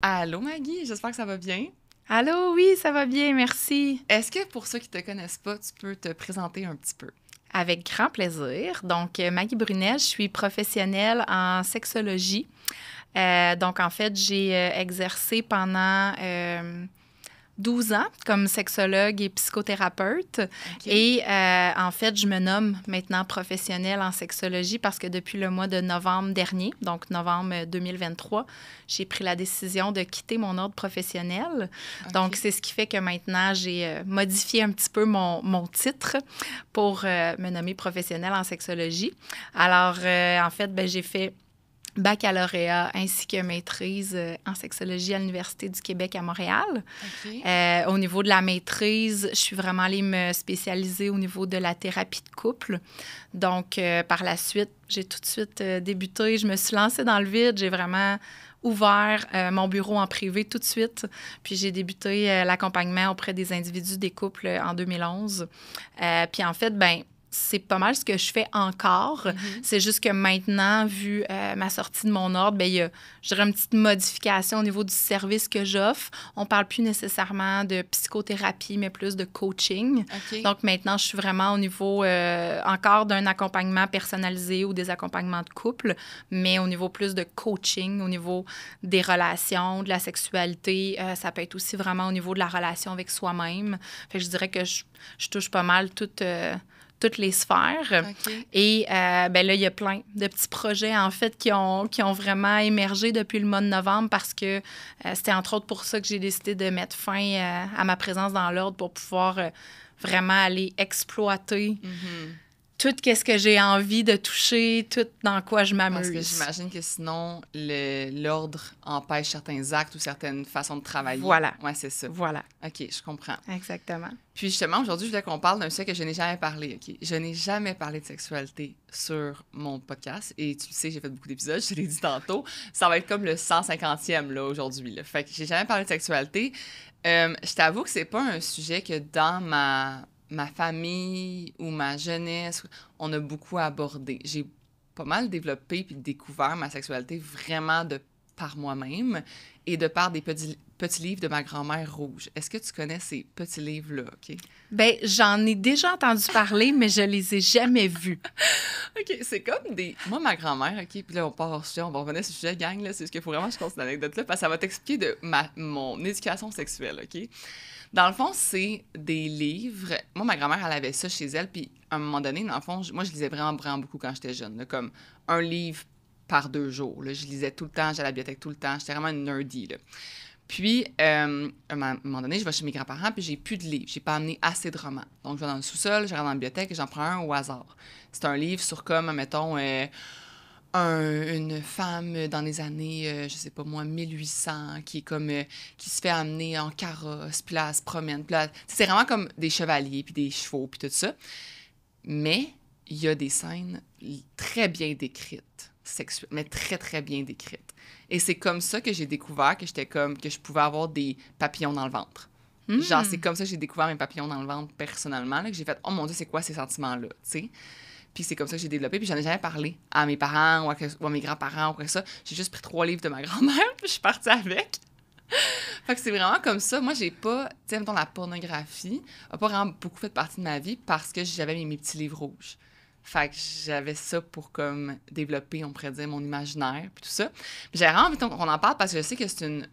Allô Maggie, j'espère que ça va bien. Allô, oui, ça va bien, merci. Est-ce que pour ceux qui ne te connaissent pas, tu peux te présenter un petit peu? Avec grand plaisir. Donc, euh, Maggie Brunel, je suis professionnelle en sexologie. Euh, donc, en fait, j'ai euh, exercé pendant 12 ans comme sexologue et psychothérapeute. Et euh, en fait, je me nomme maintenant professionnelle en sexologie parce que depuis le mois de novembre dernier, donc novembre 2023, euh, j'ai pris la décision de quitter mon ordre professionnel. Donc, c'est ce qui fait que maintenant, j'ai euh, modifié un petit peu mon, titre pour me nommer professionnelle en sexologie. Alors, en fait, ben, j'ai fait baccalauréat ainsi que maîtrise euh, en sexologie à l'Université du Québec à Montréal. Euh, au niveau de la maîtrise, je suis vraiment allée me spécialiser au niveau de la thérapie de couple. Donc, euh, par la suite, j'ai tout de suite débuté, je me suis lancée dans le vide, j'ai vraiment ouvert mon bureau en privé tout de suite. Puis j'ai débuté l'accompagnement auprès des individus des couples en 2011. puis en fait, ben c'est pas mal ce que je fais encore. Mhm. C'est juste que maintenant, vu euh, ma sortie de mon ordre, bien, il y a, je dirais, une petite modification au niveau du service que j'offre. On parle plus nécessairement de psychothérapie, mais plus de coaching. Donc maintenant, je suis vraiment au niveau euh, encore d'un accompagnement personnalisé ou des accompagnements de couple, mais au niveau plus de coaching, au niveau des relations, de la sexualité. Euh, ça peut être aussi vraiment au niveau de la relation avec soi-même. je dirais que je, je, touche pas mal toute toutes les sphères. Et euh, ben là, il y a plein de petits projets, en fait, qui ont, qui ont vraiment émergé depuis le mois de novembre parce que euh, c'était entre autres pour ça que j'ai décidé de mettre fin euh, à ma présence dans l'ordre pour pouvoir vraiment aller exploiter. Mhm tout qu'est-ce que j'ai envie de toucher, tout dans quoi je m'amuse. Parce que j'imagine que sinon, l'ordre empêche certains actes ou certaines façons de travailler. Voilà. Ouais, c'est ça. Voilà. OK, je comprends. Exactement. Puis justement, aujourd'hui, je voulais qu'on parle d'un sujet que je n'ai jamais parlé, OK? Je n'ai jamais parlé de sexualité sur mon podcast. Et tu le sais, j'ai fait beaucoup d'épisodes, je l'ai dit tantôt. Ça va être comme le 150e, là, aujourd'hui. Fait que j'ai jamais parlé de sexualité. Euh, je t'avoue que c'est pas un sujet que dans ma ma famille ou ma jeunesse, on a beaucoup abordé. J'ai pas mal développé puis découvert ma sexualité vraiment de par moi-même et de par des petits, petits livres de ma grand-mère rouge. Est-ce que tu connais ces petits livres-là? OK? Bien, j'en ai déjà entendu parler, mais je les ai jamais vus. OK, c'est comme des. Moi, ma grand-mère, OK, puis là, on part on va revenir sur ce sujet, gang, là, c'est ce qu'il faut vraiment je compte cette anecdote-là, parce que ça va t'expliquer de mon éducation sexuelle, OK? Dans le fond, c'est des livres. Moi, ma grand-mère, elle avait ça chez elle. Puis à un moment donné, dans le fond, moi, je lisais vraiment, vraiment beaucoup quand j'étais jeune. comme un livre par deux jours. Je lisais tout le temps, j'allais à la bibliothèque tout le temps. J'étais vraiment une nerdy. Puis, euh, à un moment donné, je vais chez mes grands-parents, puis j'ai plus de livres. J'ai pas amené assez de romans. Donc, je vais dans le sous-sol, je rentre dans la bibliothèque et j'en prends un au hasard. C'est un livre sur comme, mettons, euh, une femme dans les années, euh, je sais pas moi, 1800, qui est comme, euh, qui se fait amener en carrosse, puis là, se promène, c'est vraiment comme des chevaliers, puis des chevaux, puis tout ça. Mais il y a des scènes très bien décrites, sexuelles, mais très, très bien décrites. Et c'est comme ça que j'ai découvert que j'étais comme, que je pouvais avoir des papillons dans le ventre. Genre, hmm. c'est comme ça que j'ai découvert mes papillons dans le ventre personnellement, que j'ai fait, oh mon Dieu, c'est quoi ces sentiments-là, tu sais? Puis c'est comme ça que j'ai développé. Puis j'en ai jamais parlé à mes parents ou à, mes grands-parents ou quoi que ça. J'ai juste pris trois livres de ma grand-mère, puis je suis partie avec. fait que c'est vraiment comme ça. Moi, j'ai pas, tu sais, la pornographie a pas vraiment beaucoup fait partie de ma vie parce que j'avais mes, petits livres rouges. Fait que j'avais ça pour comme développer, on pourrait dire, mon imaginaire, puis tout ça. J'ai vraiment envie qu'on en parle parce que je sais que c'est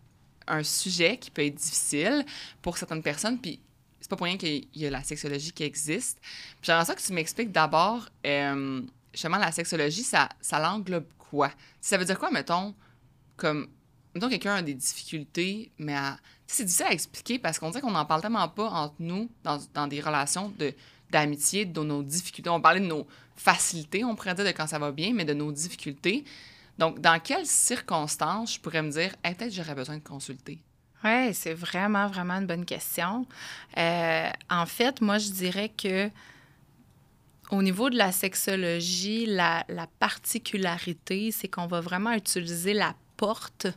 un sujet qui peut être difficile pour certaines personnes, puis c'est pas pour rien qu'il y a la sexologie qui existe. J'aimerais ça que tu m'expliques d'abord, euh, justement, la sexologie, ça, ça l'englobe quoi? Ça veut dire quoi, mettons, comme. Mettons, quelqu'un a des difficultés, mais c'est difficile à expliquer parce qu'on dit qu'on n'en parle tellement pas entre nous dans, des relations de d'amitié, de nos difficultés. On parlait de nos facilités, on pourrait dire, de quand ça va bien, mais de nos difficultés. Donc, dans quelles circonstances je pourrais me dire, peut-être j'aurais besoin de consulter? Oui, c'est vraiment, vraiment une bonne question. Euh, en fait, moi, je dirais que au niveau de la sexologie, la, la particularité, c'est qu'on va vraiment utiliser la porte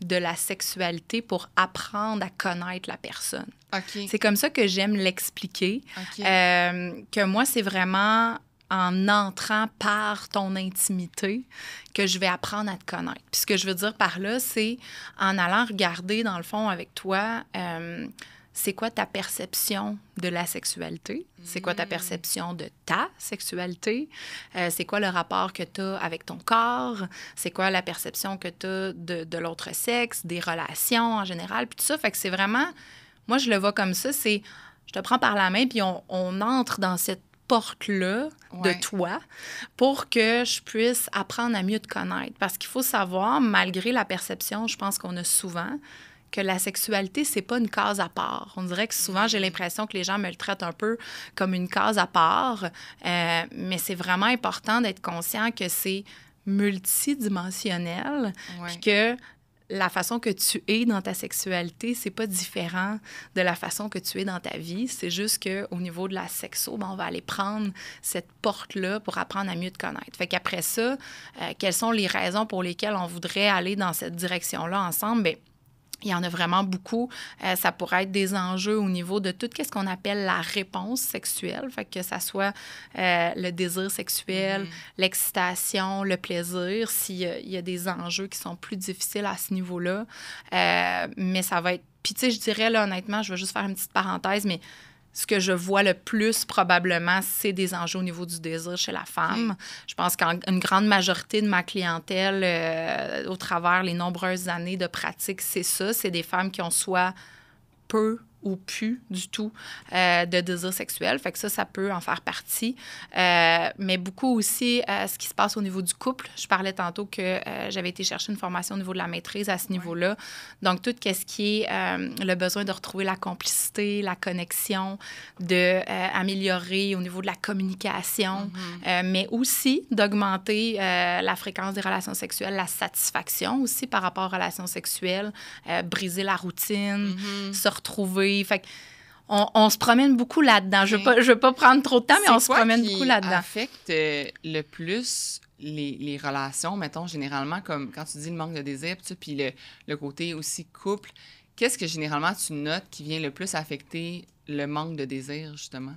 de la sexualité pour apprendre à connaître la personne. ok C'est comme ça que j'aime l'expliquer. Euh, que moi, c'est vraiment en entrant par ton intimité que je vais apprendre à te connaître. Puis ce que je veux dire par là, c'est en allant regarder, dans le fond, avec toi, euh, c'est quoi ta perception de la sexualité? C'est quoi ta mm. perception de ta sexualité? Euh, c'est quoi le rapport que tu as avec ton corps? C'est quoi la perception que tu as de, l'autre sexe, des relations en général? Puis tout ça, fait que c'est vraiment, moi je le vois comme ça, c'est je te prends par la main, puis on entre dans cette porte le de toi pour que je puisse apprendre à mieux te connaître. Parce qu'il faut savoir, malgré la perception, je pense qu'on a souvent, que la sexualité, c'est pas une case à part. On dirait que souvent, j'ai mm. l'impression que les gens me le traitent un peu comme une case à part, euh, mais c'est vraiment important d'être conscient que c'est multidimensionnel, puis que la façon que tu es dans ta sexualité, c'est pas différent de la façon que tu es dans ta vie. C'est juste que au niveau de la sexo, ben, on va aller prendre cette porte-là pour apprendre à mieux te connaître. Fait qu'après ça, euh, quelles sont les raisons pour lesquelles on voudrait aller dans cette direction-là ensemble? ben il y en a vraiment beaucoup. Euh, ça pourrait être des enjeux au niveau de tout ce qu'on appelle la réponse sexuelle, fait que ça soit euh, le désir sexuel, mm-hmm. l'excitation, le plaisir, s'il y a des enjeux qui sont plus difficiles à ce niveau-là. Euh, mais ça va être... Puis tu sais, je dirais, là, honnêtement, je vais juste faire une petite parenthèse, mais ce que je vois le plus probablement, c'est des enjeux au niveau du désir chez la femme. Je pense qu'une grande majorité de ma clientèle, euh, au travers les nombreuses années de pratique, c'est ça. C'est des femmes qui ont soit peu ou plus du tout euh, de désir sexuel. Fait que ça, ça peut en faire partie. Euh, mais beaucoup aussi euh, ce qui se passe au niveau du couple. Je parlais tantôt que j'avais été chercher une formation au niveau de la maîtrise à ce niveau-là. Donc, tout ce qui est le besoin de retrouver la complicité, la connexion, de améliorer au niveau de la communication, mm-hmm. mais aussi d'augmenter la fréquence des relations sexuelles, la satisfaction aussi par rapport aux relations sexuelles, briser la routine, mm-hmm. se retrouver fait on, se promène beaucoup là-dedans. Je ne veux, pas prendre trop de temps, mais on se promène beaucoup là-dedans. affecte euh, le plus les, relations, mettons, généralement, comme quand tu dis le manque de désir, puis le, côté aussi couple, qu'est-ce que généralement tu notes qui vient le plus affecter le manque de désir, justement?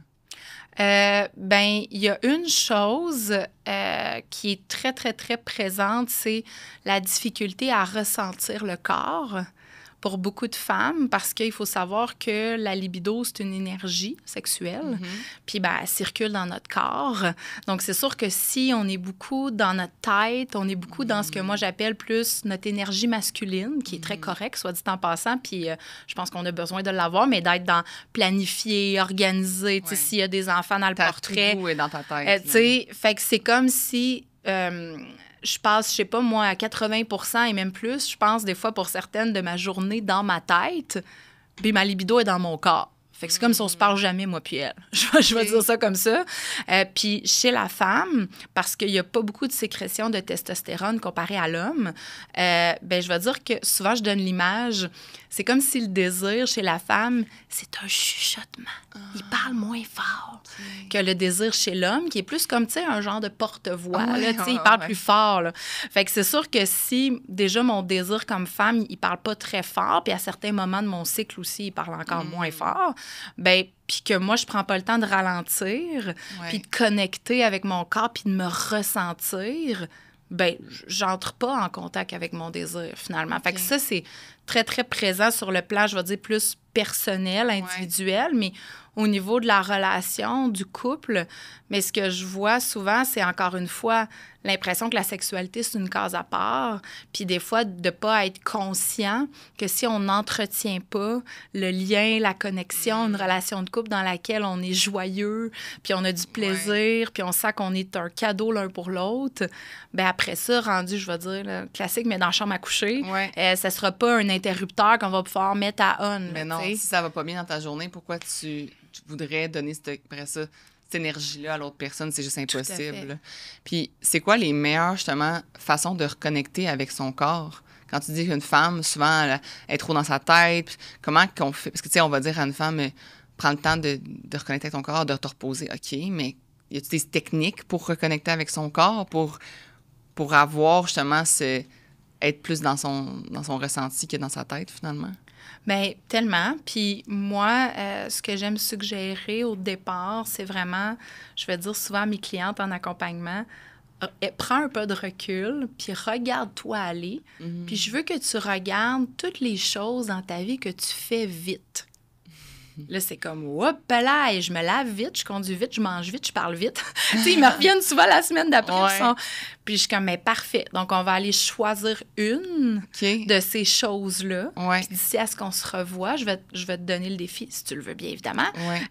Euh, ben, il y a une chose euh, qui est très, très, très présente, c'est la difficulté à ressentir le corps pour beaucoup de femmes parce qu'il faut savoir que la libido, c'est une énergie sexuelle, mhm. puis ben, elle circule dans notre corps. Donc, c'est sûr que si on est beaucoup dans notre tête, on est beaucoup dans ce que mhm. moi j'appelle plus notre énergie masculine, qui est très mhm. correcte, soit dit en passant, puis euh, je pense qu'on a besoin de l'avoir, mais d'être dans planifié, organisé, tu sais, s'il y a des enfants dans le portrait. Tout est dans ta tête. Euh, tu sais, fait que c'est comme si... Euh, je passe, je sais pas moi, à 80 et même plus, je pense des fois pour certaines de ma journée dans ma tête, puis ma libido est dans mon corps. Fait que c'est comme si on se parle jamais, moi puis elle. Je, vais, dire ça comme ça. Euh, puis chez la femme, parce qu'il y a pas beaucoup de sécrétion de testostérone comparé à l'homme, euh, ben, je vais dire que souvent, je donne l'image c'est comme si le désir chez la femme, c'est un chuchotement. Il ah. parle moins fort que le désir chez l'homme, qui est plus comme, tu sais, un genre de porte-voix. il parle plus fort. Fait que c'est sûr que si, déjà, mon désir comme femme, il parle pas très fort, puis à certains moments de mon cycle aussi, il parle encore hmm. moins fort, ben puis que moi, je prends pas le temps de ralentir, puis de connecter avec mon corps, puis de me ressentir, ben j'entre pas en contact avec mon désir finalement. Fait que ça, c'est très, très présent sur le plan, je vais dire, plus personnel, individuel, mais au niveau de la relation, du couple, mais ce que je vois souvent, c'est encore une fois l'impression que la sexualité, c'est une case à part, puis des fois de ne pas être conscient que si on n'entretient pas le lien, la connexion, une mm. relation de couple dans laquelle on est joyeux, puis on a du plaisir, puis on sent qu'on est un cadeau l'un pour l'autre, ben après ça, rendu, je vais dire, classique, mais dans la chambre à coucher, ouais. Euh, ça ne sera pas un interrupteur qu'on va pouvoir mettre à on. Mais non, si ça va pas bien dans ta journée, pourquoi tu, voudrais donner cette... Après ça, cette énergie-là à l'autre personne, c'est juste impossible. Puis c'est quoi les meilleures, justement, façons de reconnecter avec son corps? Quand tu dis qu'une femme, souvent, elle, est trop dans sa tête, comment qu'on fait? Parce que, tu sais, on va dire à une femme, euh, prends le temps de, de reconnecter avec ton corps, de te reposer, OK, mais y a t des techniques pour reconnecter avec son corps, pour, pour avoir, justement, ce, être plus dans son, dans son ressenti que dans sa tête, finalement? Bien, tellement. Puis moi, euh, ce que j'aime suggérer au départ, c'est vraiment, je vais dire souvent à mes clientes en accompagnement, euh, eh, prends un peu de recul, puis regarde-toi aller. Mm-hmm. Puis je veux que tu regardes toutes les choses dans ta vie que tu fais vite. Mhm. Là, c'est comme, hop là, je me lave vite, je conduis vite, je mange vite, je parle vite. ils me reviennent souvent la semaine d'après. Puis je suis comme, mais parfait. Donc, on va aller choisir une de ces choses-là. Puis d'ici à ce qu'on se revoit, je vais, je te donner le défi, si tu le veux bien, évidemment,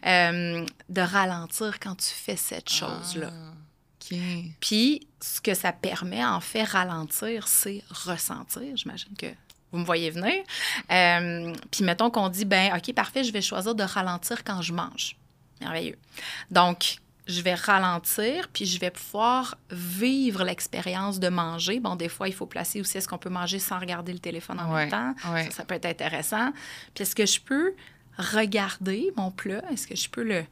euh, de ralentir quand tu fais cette ah, chose-là. Puis, ce que ça permet, en fait, ralentir, c'est ressentir. J'imagine que vous me voyez venir. Euh, puis mettons qu'on dit, ben OK, parfait, je vais choisir de ralentir quand je mange. Merveilleux. Donc, je vais ralentir, puis je vais pouvoir vivre l'expérience de manger. Bon, des fois, il faut placer aussi est-ce qu'on peut manger sans regarder le téléphone en même temps. Ça, ça, peut être intéressant. Puis est-ce que je peux regarder mon plat? Est-ce que je peux le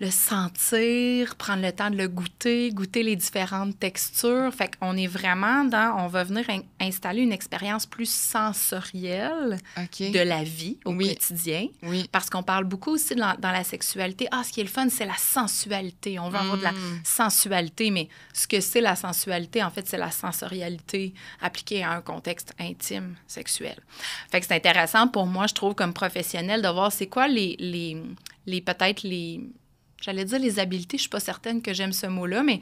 le sentir, prendre le temps de le goûter, goûter les différentes textures. Fait qu'on est vraiment dans, on va venir installer une expérience plus sensorielle de la vie au quotidien. Parce qu'on parle beaucoup aussi dans la sexualité. Ah, ce qui est le fun, c'est la sensualité. On va avoir de la hmm. sensualité, mais ce que c'est la sensualité, en fait, c'est la sensorialité appliquée à un contexte intime sexuel. Fait que c'est intéressant pour moi, je trouve, comme professionnel, de voir c'est quoi les, les peut-être les j'allais dire les habiletés, je suis pas certaine que j'aime ce mot-là, mais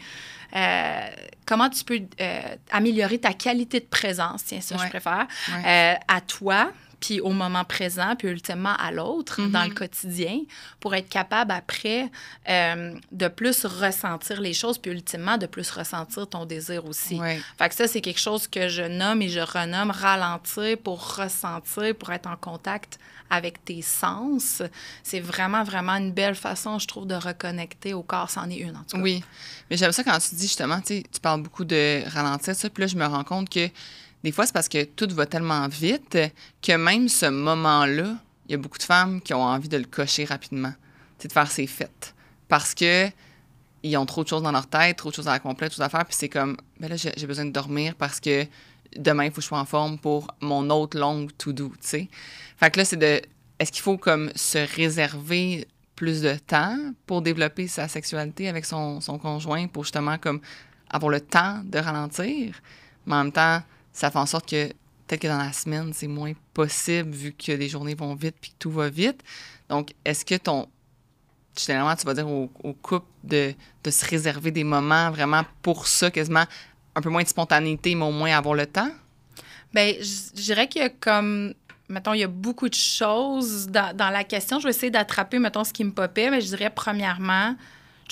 euh, comment tu peux euh, améliorer ta qualité de présence, tiens, ça je préfère, euh, à toi, puis au moment présent, puis ultimement à l'autre, mm-hmm. dans le quotidien, pour être capable après euh, de plus ressentir les choses, puis ultimement de plus ressentir ton désir aussi. Fait que ça, c'est quelque chose que je nomme et je renomme ralentir pour ressentir, pour être en contact avec tes sens. C'est vraiment, vraiment une belle façon, je trouve, de reconnecter au corps. C'en est une, en tout cas. Oui. Mais j'aime ça quand tu dis justement, tu parles beaucoup de ralentir, ça. Puis là, je me rends compte que des fois, c'est parce que tout va tellement vite que même ce moment-là, il y a beaucoup de femmes qui ont envie de le cocher rapidement, c'est de faire ses fêtes. Parce que ils ont trop de choses dans leur tête, trop de choses à accomplir, trop à puis c'est comme, ben là, j'ai besoin de dormir parce que demain, il faut que je sois en forme pour mon autre long to-do, tu sais. Fait que là, c'est de, est-ce qu'il faut comme se réserver plus de temps pour développer sa sexualité avec son, conjoint, pour justement comme avoir le temps de ralentir, mais en même temps, ça fait en sorte que peut-être que dans la semaine, c'est moins possible vu que les journées vont vite puis que tout va vite. Donc, est-ce que ton. Généralement, tu vas dire au, couple de, de, se réserver des moments vraiment pour ça, quasiment un peu moins de spontanéité, mais au moins avoir le temps? Bien, je dirais qu'il y a comme. Mettons, il y a beaucoup de choses dans, dans la question. Je vais essayer d'attraper, mettons, ce qui me popait, mais je dirais, premièrement,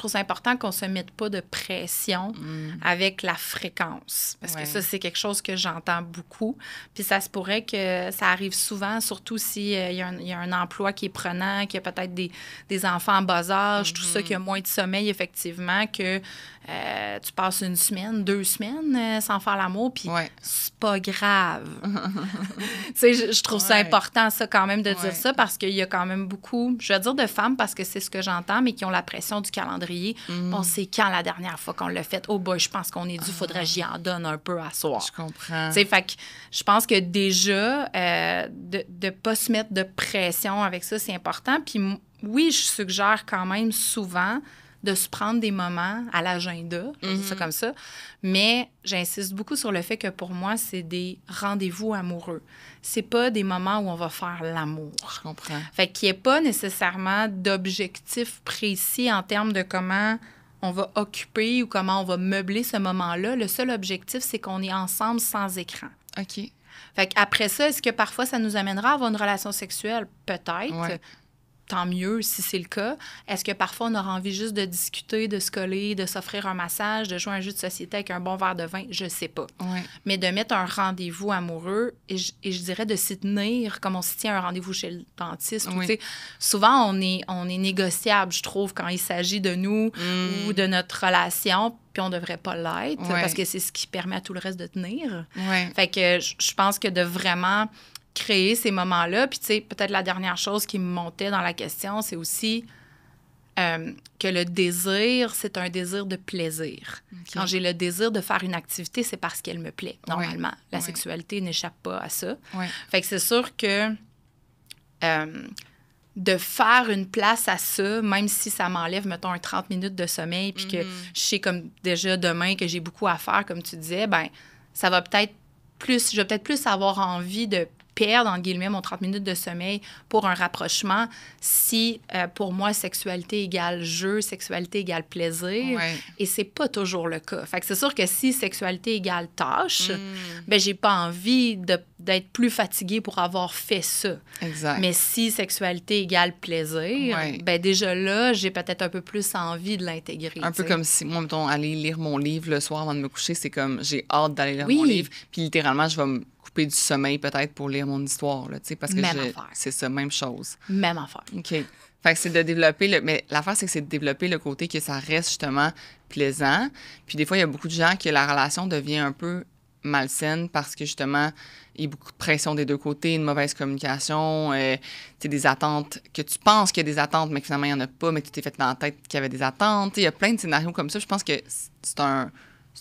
je trouve important qu'on se mette pas de pression mm. avec la fréquence. Parce que ça, c'est quelque chose que j'entends beaucoup. Puis ça se pourrait que ça arrive souvent, surtout s'il euh, y, a un, emploi qui est prenant, qu'il y a peut-être des, des, enfants en bas âge, tout ça, mm-hmm. qui a moins de sommeil, effectivement, que euh, tu passes une semaine, deux semaines euh, sans faire l'amour, puis c'est pas grave. tu sais, je, trouve ça important, ça, quand même, de dire ça, parce qu'il y a quand même beaucoup, je vais dire de femmes, parce que c'est ce que j'entends, mais qui ont la pression du calendrier. Mm. Bon, quand la dernière fois qu'on l'a fait? Oh boy, je pense qu'on est dû, ah. faudrait que j'y en donne un peu à soir. Je comprends. Tu sais, fait que je pense que déjà, euh, de pas se mettre de pression avec ça, c'est important. Puis oui, je suggère quand même souvent de se prendre des moments à l'agenda, mm ça mhm. comme ça. Mais j'insiste beaucoup sur le fait que pour moi, c'est des rendez-vous amoureux. C'est pas des moments où on va faire l'amour. Je comprends. Fait qu'il n'y a pas nécessairement d'objectif précis en termes de comment on va occuper ou comment on va meubler ce moment-là. Le seul objectif, c'est qu'on est ensemble sans écran. OK. Fait qu'après ça, est-ce que parfois ça nous amènera à avoir une relation sexuelle? Peut-être tant mieux si c'est le cas. Est-ce que parfois on aura envie juste de discuter, de se coller, de s'offrir un massage, de jouer un jeu de société avec un bon verre de vin? Je sais pas. Mais de mettre un rendez-vous amoureux et je, dirais de s'y tenir comme on s'y tient un rendez-vous chez le dentiste. souvent, on est, on est négociable, je trouve, quand il s'agit de nous mm. ou de notre relation puis on devrait pas l'être parce que c'est ce qui permet à tout le reste de tenir. Fait que je pense que de vraiment créer ces moments-là. Puis, tu sais, peut-être la dernière chose qui me montait dans la question, c'est aussi euh, que le désir, c'est un désir de plaisir. Quand j'ai le désir de faire une activité, c'est parce qu'elle me plaît, normalement. La sexualité n'échappe pas à ça. Fait que c'est sûr que euh, de faire une place à ça, même si ça m'enlève, mettons, un 30 minutes de sommeil, puis que mm-hmm. je sais comme déjà demain que j'ai beaucoup à faire, comme tu disais, ben ça va peut-être plus, je vais peut-être plus avoir envie de perdre, en guillemets, mon 30 minutes de sommeil pour un rapprochement si, euh, pour moi, sexualité égale jeu, sexualité égale plaisir. Et c'est pas toujours le cas. Fait c'est sûr que si sexualité égale tâche, hmm. ben j'ai pas envie d'être plus fatiguée pour avoir fait ça. Exact. Mais si sexualité égale plaisir, ben déjà là, j'ai peut-être un peu plus envie de l'intégrer. Un peu comme si, moi, mettons, aller lire mon livre le soir avant de me coucher, c'est comme j'ai hâte d'aller lire mon livre. Puis littéralement, je vais me du sommeil peut-être pour lire mon histoire. Là, parce que c'est ça, même chose. Même affaire. OK. Fait que c'est de développer le. Mais l'affaire, c'est que c'est de développer le côté que ça reste justement plaisant. Puis des fois, il y a beaucoup de gens que la relation devient un peu malsaine parce que justement, il y a beaucoup de pression des deux côtés, une mauvaise communication, euh, des attentes que tu penses qu'il y a des attentes, mais que finalement, il n'y en a pas, mais tu t'es fait dans la tête qu'il y avait des attentes. Il y a plein de scénarios comme ça. Je pense que c'est un,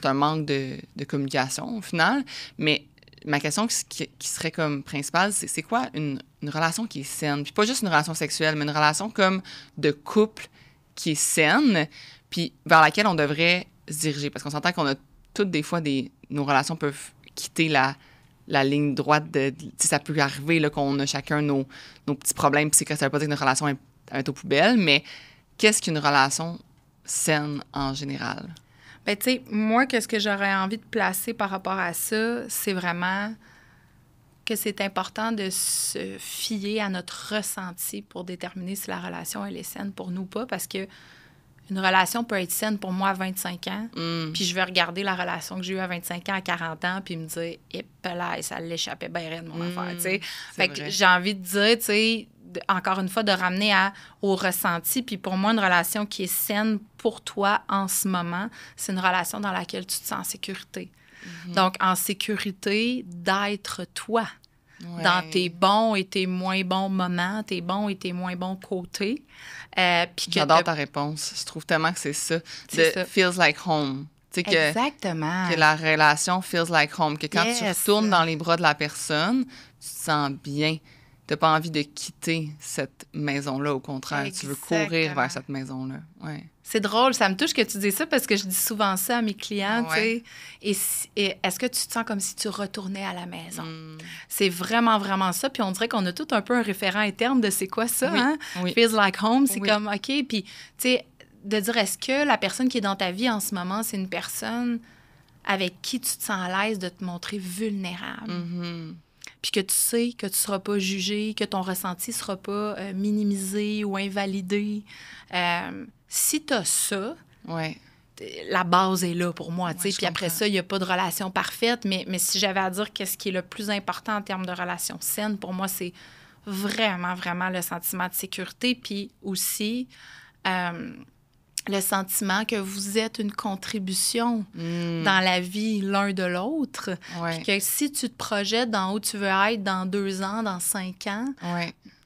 un manque de, de communication au final. Mais ma question qui, serait comme principale, c'est c'est quoi une, relation qui est saine? Puis pas juste une relation sexuelle, mais une relation comme de couple qui est saine, puis vers laquelle on devrait se diriger. Parce qu'on s'entend qu'on a toutes des fois des. Nos relations peuvent quitter la, ligne droite de. Ça peut arriver qu'on a chacun nos, nos petits problèmes, puis ça veut pas dire que notre relation est, au poubelle, mais qu'est-ce qu'une relation saine en général? Ben, tu sais, moi, quest ce que j'aurais envie de placer par rapport à ça, c'est vraiment que c'est important de se fier à notre ressenti pour déterminer si la relation, elle est saine pour nous ou pas, parce que une relation peut être saine pour moi à 25 ans, mm. puis je vais regarder la relation que j'ai eue à 25 ans, à 40 ans, puis me dire, hip là, ça l'échappait bien de mon mm, affaire, tu sais. Fait que j'ai envie de dire, tu sais, encore une fois, de ramener à, au ressenti. Puis pour moi, une relation qui est saine pour toi en ce moment, c'est une relation dans laquelle tu te sens en sécurité. Mhm. Donc, en sécurité d'être toi, dans tes bons et tes moins bons moments, tes bons et tes moins bons côtés. Euh, J'adore ta réponse. Je trouve tellement que c'est ça. C'est ça. Feels like home. que, Exactement. Que la relation feels like home, que quand tu retournes dans les bras de la personne, tu te sens bien n'as pas envie de quitter cette maison-là. Au contraire, tu veux courir vers cette maison-là. Ouais. C'est drôle, ça me touche que tu dis ça parce que je dis souvent ça à mes clients, Et, est-ce que tu te sens comme si tu retournais à la maison? Hmm. C'est vraiment, vraiment ça. Puis on dirait qu'on a tout un peu un référent interne de c'est quoi ça, hein? Feels like home, c'est comme, OK. Puis, tu sais, de dire est-ce que la personne qui est dans ta vie en ce moment, c'est une personne avec qui tu te sens à l'aise de te montrer vulnérable? Mm-hmm puis que tu sais que tu ne seras pas jugé, que ton ressenti ne sera pas euh, minimisé ou invalidé. Euh, si tu as ça, la base est là pour moi. Puis après ça, il n'y a pas de relation parfaite, mais, mais si j'avais à dire qu'est-ce qui est le plus important en termes de relation saine, pour moi, c'est vraiment, vraiment le sentiment de sécurité, puis aussi... Euh, le sentiment que vous êtes une contribution hmm. dans la vie l'un de l'autre. Que si tu te projettes dans où tu veux être dans deux ans, dans cinq ans,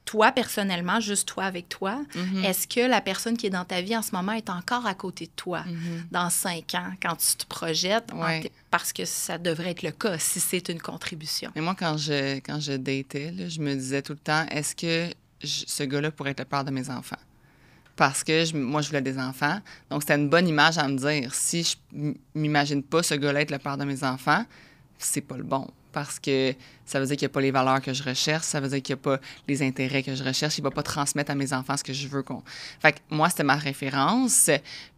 toi personnellement, juste toi avec toi, mm-hmm. est-ce que la personne qui est dans ta vie en ce moment est encore à côté de toi mm-hmm. dans cinq ans quand tu te projettes? Parce que ça devrait être le cas si c'est une contribution. Mais moi, quand je, quand je datais, je me disais tout le temps, est-ce que ce gars-là pourrait être le père de mes enfants? parce que je, moi, je voulais des enfants. Donc, c'était une bonne image à me dire. Si je m'imagine pas ce gars-là être le père de mes enfants, c'est pas le bon. Parce que ça veut dire qu'il n'y a pas les valeurs que je recherche, ça veut dire qu'il n'y a pas les intérêts que je recherche, il ne va pas transmettre à mes enfants ce que je veux qu'on. Fait que moi, c'était ma référence.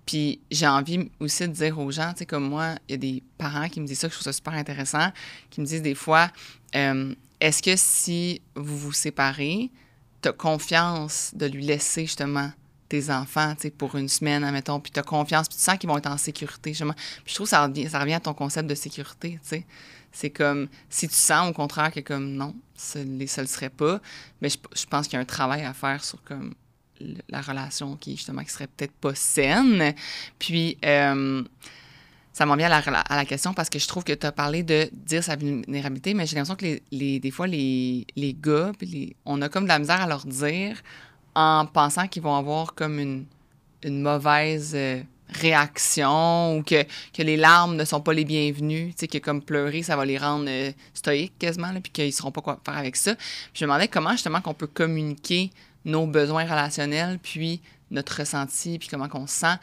Puis j'ai envie aussi de dire aux gens, tu sais, comme moi, il y a des parents qui me disent ça, que je trouve ça super intéressant, qui me disent des fois est-ce que si vous vous séparez, tu as confiance de lui laisser justement tes enfants tu pour une semaine, admettons, puis tu as confiance, puis tu sens qu'ils vont être en sécurité. Puis je trouve que ça revient, à ton concept de sécurité. sais. C'est comme si tu sens au contraire que comme non, ça ne le serait pas, mais je, pense qu'il y a un travail à faire sur comme la relation qui justement qui serait peut-être pas saine. Puis euh, ça m'en vient à la, à la, question parce que je trouve que tu as parlé de dire sa vulnérabilité, mais j'ai l'impression que des fois, les, les gars, on a comme de la misère à leur dire en pensant qu'ils vont avoir comme une, mauvaise euh, réaction ou que, que, les larmes ne sont pas les bienvenues, tu sais, que comme pleurer, ça va les rendre euh, stoïques quasiment, puis qu'ils ne sauront pas quoi faire avec ça. je me demandais comment justement qu'on peut communiquer nos besoins relationnels, puis notre ressenti, puis comment qu'on se sent,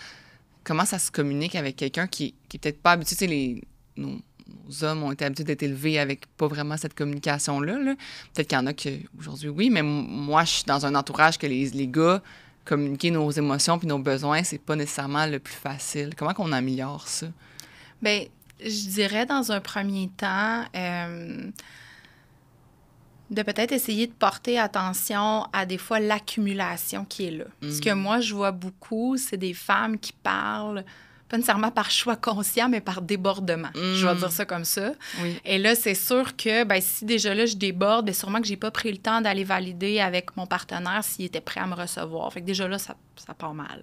comment ça se communique avec quelqu'un qui, n'est peut-être pas habitué, tu sais, les, nos hommes ont été habitués d'être élevés avec pas vraiment cette communication-là. -là, peut être qu'il y en a qui, aujourd'hui, oui, mais moi, je suis dans un entourage que les, les gars, communiquer nos émotions puis nos besoins, c'est pas nécessairement le plus facile. Comment qu'on améliore ça? Bien, je dirais dans un premier temps... Euh, de peut-être essayer de porter attention à des fois l'accumulation qui est là. Ce que mm. moi, je vois beaucoup, c'est des femmes qui parlent pas nécessairement par choix conscient, mais par débordement. Je vais hmm. dire ça comme ça. Et là, c'est sûr que ben, si déjà là, je déborde, bien sûrement que j'ai pas pris le temps d'aller valider avec mon partenaire s'il était prêt à me recevoir. Fait que déjà là, ça, ça part mal.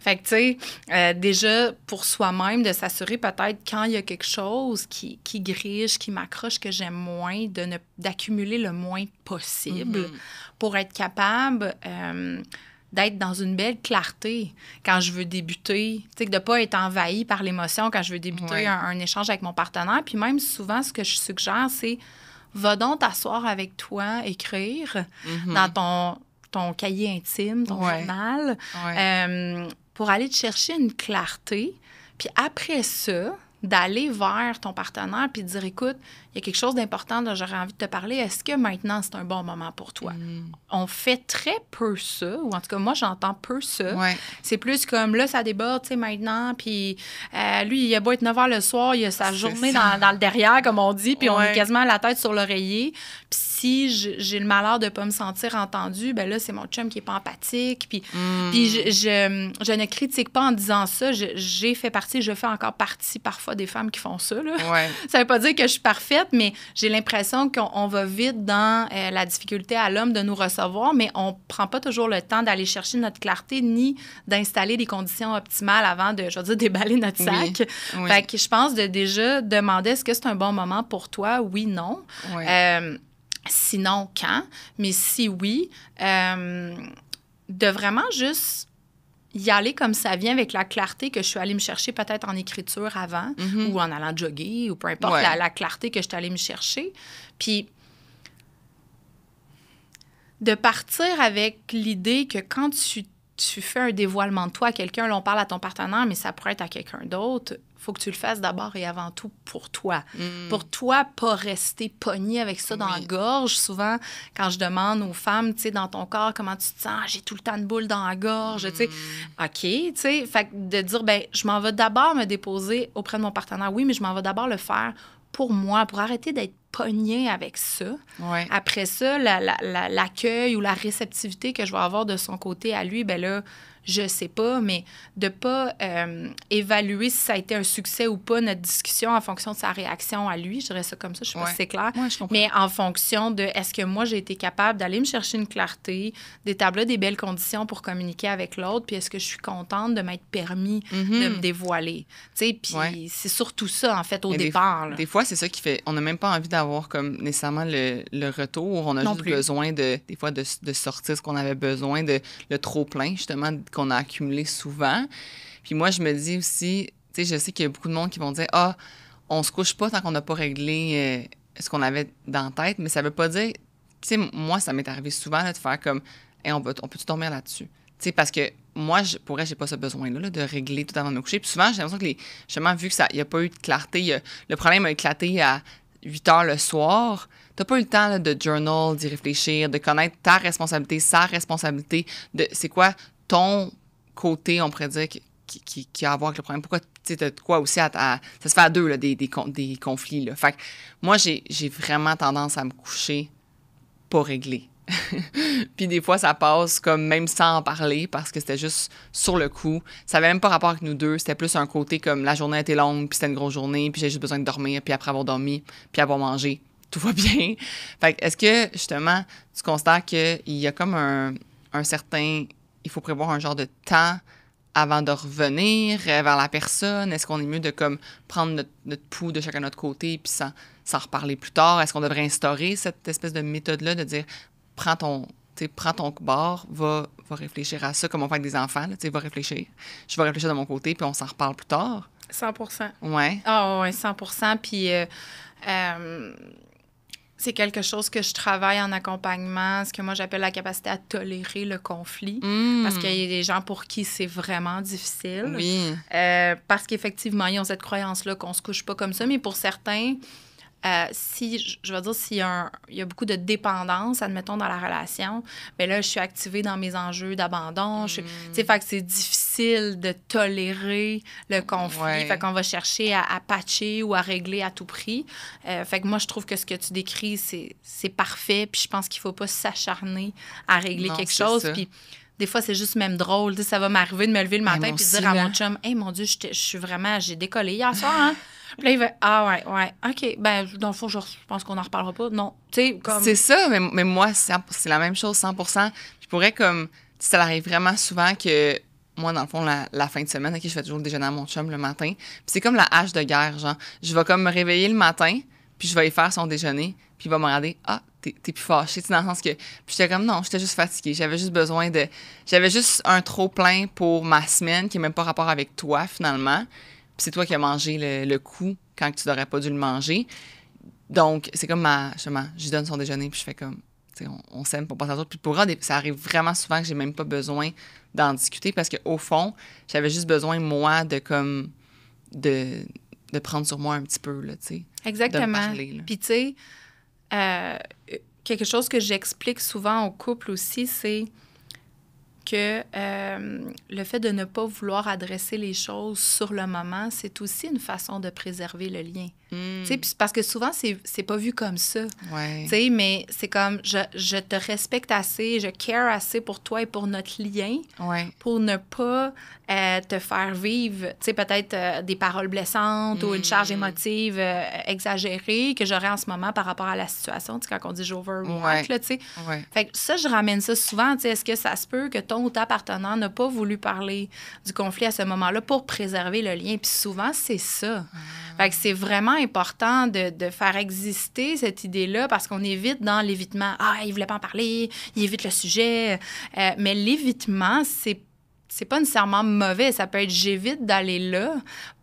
Fait que, tu sais, euh, déjà pour soi-même, de s'assurer peut-être quand il y a quelque chose qui, qui grige, qui m'accroche, que j'aime moins, de ne, d'accumuler le moins possible mm-hmm. pour être capable. Euh, d'être dans une belle clarté quand je veux débuter, de ne pas être envahi par l'émotion quand je veux débuter un, échange avec mon partenaire. Puis même souvent, ce que je suggère, c'est va donc t'asseoir avec toi, écrire mm-hmm. dans ton, ton cahier intime, ton journal, euh, pour aller te chercher une clarté. Puis après ça, d'aller vers ton partenaire puis de dire écoute, il y a quelque chose d'important dont j'aurais envie de te parler. Est-ce que maintenant c'est un bon moment pour toi hmm. On fait très peu ça, ou en tout cas moi j'entends peu ça. C'est plus comme là ça déborde, tu sais maintenant, puis euh, lui il a beau être 9 h le soir, il a sa journée dans, le derrière comme on dit, puis on est quasiment la tête sur l'oreiller, si j'ai le malheur de ne pas me sentir entendue, ben là, c'est mon chum qui n'est pas empathique. Puis, hmm. je, je, ne critique pas en disant ça. J'ai fait partie, je fais encore partie parfois des femmes qui font ça. Là. ça ne veut pas dire que je suis parfaite, mais j'ai l'impression qu'on va vite dans euh, la difficulté à l'homme de nous recevoir, mais on ne prend pas toujours le temps d'aller chercher notre clarté ni d'installer les conditions optimales avant de, je veux dire, déballer notre sac. je pense de déjà demander est-ce que c'est un bon moment pour toi? Oui, non. Euh, Sinon, quand? Mais si oui, euh, de vraiment juste y aller comme ça vient avec la clarté que je suis allée me chercher peut-être en écriture avant mhm. ou en allant jogger ou peu importe la, clarté que je suis allée me chercher. Puis de partir avec l'idée que quand tu, tu, fais un dévoilement de toi à quelqu'un, l'on parle à ton partenaire, mais ça pourrait être à quelqu'un d'autre, faut que tu le fasses d'abord et avant tout pour toi. Mm. Pour toi, pas rester pogné avec ça dans la gorge. Souvent, quand je demande aux femmes, tu sais, dans ton corps, comment tu te sens, ah, j'ai tout le temps de boule dans la gorge, tu sais. Mm. OK, tu sais. Fait que de dire, ben, je m'en vais d'abord me déposer auprès de mon partenaire. Oui, mais je m'en vais d'abord le faire pour moi, pour arrêter d'être pogné avec ça. Après ça, l'accueil ou la réceptivité que je vais avoir de son côté à lui, ben là, je sais pas, mais de pas euh, évaluer si ça a été un succès ou pas notre discussion en fonction de sa réaction à lui, je dirais ça comme ça, je sais pas si c'est clair, mais en fonction de est-ce que moi j'ai été capable d'aller me chercher une clarté, d'établir des belles conditions pour communiquer avec l'autre, puis est-ce que je suis contente de m'être permis de mm-hmm. me dévoiler, tu sais, puis c'est surtout ça en fait au départ. Des, fois c'est ça qui fait, on n'a même pas envie d'avoir comme nécessairement le, retour, on a juste besoin de des fois de, de sortir ce qu'on avait besoin de le trop plein justement qu'on a accumulé souvent. Puis moi, je me dis aussi, tu sais, je sais qu'il y a beaucoup de monde qui vont dire Ah, on se couche pas tant qu'on n'a pas réglé euh, ce qu'on avait dans la tête, mais ça veut pas dire. Tu sais, moi, ça m'est arrivé souvent de faire comme et eh, on, peut, on peut-tu dormir là-dessus? Tu sais, parce que moi, je, pourrais, vrai, j'ai pas ce besoin-là de régler tout avant de me coucher. Puis souvent, j'ai l'impression que les, justement, vu que ça, y a pas eu de clarté, le problème a éclaté à 8 heures le soir, t'as pas eu le temps de journal, d'y réfléchir, de connaître ta responsabilité, sa responsabilité, de c'est quoi ton côté, on pourrait dire, qui, qui, a à voir avec le problème? Pourquoi tu de quoi aussi à, Ça se fait à deux, là, des, des, conflits. Là. Fait moi, j'ai vraiment tendance à me coucher pas régler puis des fois, ça passe comme même sans en parler parce que c'était juste sur le coup. Ça avait même pas rapport avec nous deux. C'était plus un côté comme la journée était longue, puis c'était une grosse journée, puis j'ai juste besoin de dormir, puis après avoir dormi, puis avoir mangé, tout va bien. Fait est-ce que justement, tu constates qu'il y a comme un, un certain il faut prévoir un genre de temps avant de revenir euh, vers la personne? Est-ce qu'on est mieux de comme prendre notre, pouls de chacun de notre côté puis s'en, reparler plus tard? Est-ce qu'on devrait instaurer cette espèce de méthode-là de dire prends ton, prends ton bord, va, va réfléchir à ça comme on fait avec des enfants, va réfléchir. Je vais réfléchir de mon côté puis on s'en reparle plus tard? 100 Ouais. Ah oui, ouais, 100 Puis. Euh, euh, c'est quelque chose que je travaille en accompagnement, ce que moi j'appelle la capacité à tolérer le conflit, hmm. parce qu'il y a des gens pour qui c'est vraiment difficile. Oui. Euh, parce qu'effectivement, ils ont cette croyance-là qu'on se couche pas comme ça, mais pour certains, euh, si, je vais dire, s'il y, a beaucoup de dépendance, admettons, dans la relation, mais ben là, je suis activée dans mes enjeux d'abandon. Mmh. Tu sais, fait que c'est difficile de tolérer le conflit. Fait qu'on va chercher à, patcher ou à régler à tout prix. Euh, fait que moi, je trouve que ce que tu décris, c'est parfait. Puis je pense qu'il faut pas s'acharner à régler quelque chose. Puis des fois, c'est juste même drôle. sais, ça va m'arriver de me lever le matin et puis dire à mon chum Hey, mon Dieu, je suis vraiment, j'ai décollé hier soir. Hein? là, il va, ah ouais, ouais, OK. Ben, dans le fond, je pense qu'on n'en reparlera pas. Non, tu sais, C'est ça, mais, mais moi, c'est la même chose, 100 Je pourrais comme, ça arrive vraiment souvent que moi, dans le fond, la, fin de semaine, je fais toujours le déjeuner à mon chum le matin. Puis c'est comme la hache de guerre, genre. Je vais comme me réveiller le matin, puis je vais y faire son déjeuner, puis il va me regarder, ah, t'es, plus fâché, dans le sens que. Puis j'étais comme, non, j'étais juste fatiguée. J'avais juste besoin de. J'avais juste un trop-plein pour ma semaine qui n'a même pas rapport avec toi, finalement. Puis c'est toi qui as mangé le, coup quand tu n'aurais pas dû le manger. Donc, c'est comme ma. je lui donne son déjeuner, puis je fais comme, on, on s'aime pour passer à Puis pour ça arrive vraiment souvent que j'ai même pas besoin d'en discuter parce qu'au fond, j'avais juste besoin, moi, de comme. de, prendre sur moi un petit peu, là, tu sais. Exactement. Puis, tu sais, euh, quelque chose que j'explique souvent aux couples aussi, c'est que euh, le fait de ne pas vouloir adresser les choses sur le moment, c'est aussi une façon de préserver le lien. Hmm. parce que souvent, c'est pas vu comme ça. mais c'est comme je, je, te respecte assez, je care assez pour toi et pour notre lien pour ne pas euh, te faire vivre peut-être euh, des paroles blessantes ou une charge hmm. émotive euh, exagérée que j'aurais en ce moment par rapport à la situation. Quand on dit j'overwork ». ouais. tu sais. Fait que ça, je ramène ça souvent. Est-ce que ça se peut que ton ou ta partenaire n'a pas voulu parler du conflit à ce moment-là pour préserver le lien? Puis souvent, c'est ça. Ah. Fait que c'est vraiment important de, faire exister cette idée-là parce qu'on évite dans l'évitement. Ah, il voulait pas en parler, il évite le sujet. Euh, mais l'évitement, c'est c'est pas nécessairement mauvais. Ça peut être j'évite d'aller là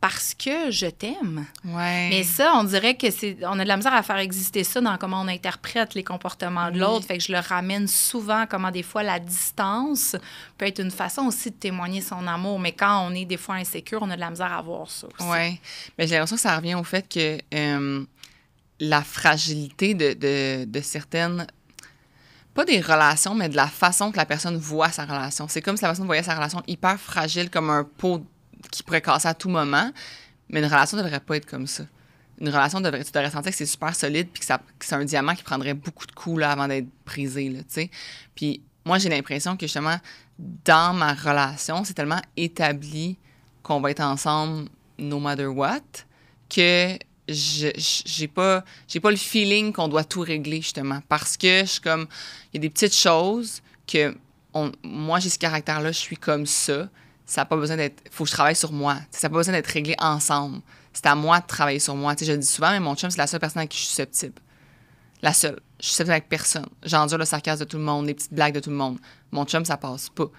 parce que je t'aime. Ouais. Mais ça, on dirait que c'est, on a de la misère à faire exister ça dans comment on interprète les comportements de l'autre. Fait que je le ramène souvent, comment des fois la distance peut être une façon aussi de témoigner son amour. Mais quand on est des fois insécure, on a de la misère à voir ça. Oui. Mais j'ai l'impression que ça revient au fait que euh, la fragilité de, de, de certaines pas des relations, mais de la façon que la personne voit sa relation. C'est comme si la personne voyait sa relation hyper fragile, comme un pot qui pourrait casser à tout moment. Mais une relation ne devrait pas être comme ça. Une relation, devrait, tu devrais sentir que c'est super solide puis que, c'est un diamant qui prendrait beaucoup de coups avant d'être brisé. Là, sais. puis moi, j'ai l'impression que justement, dans ma relation, c'est tellement établi qu'on va être ensemble no matter what que j'ai pas j'ai pas le feeling qu'on doit tout régler justement parce que je suis comme il y a des petites choses que moi j'ai ce caractère là je suis comme ça ça n'a pas besoin d'être faut que je travaille sur moi ça n'a pas besoin d'être réglé ensemble c'est à moi de travailler sur moi tu sais je dis souvent mais mon chum c'est la seule personne à qui je suis susceptible la seule je suis susceptible avec personne j'endure le sarcasme de tout le monde les petites blagues de tout le monde mon chum ça passe pas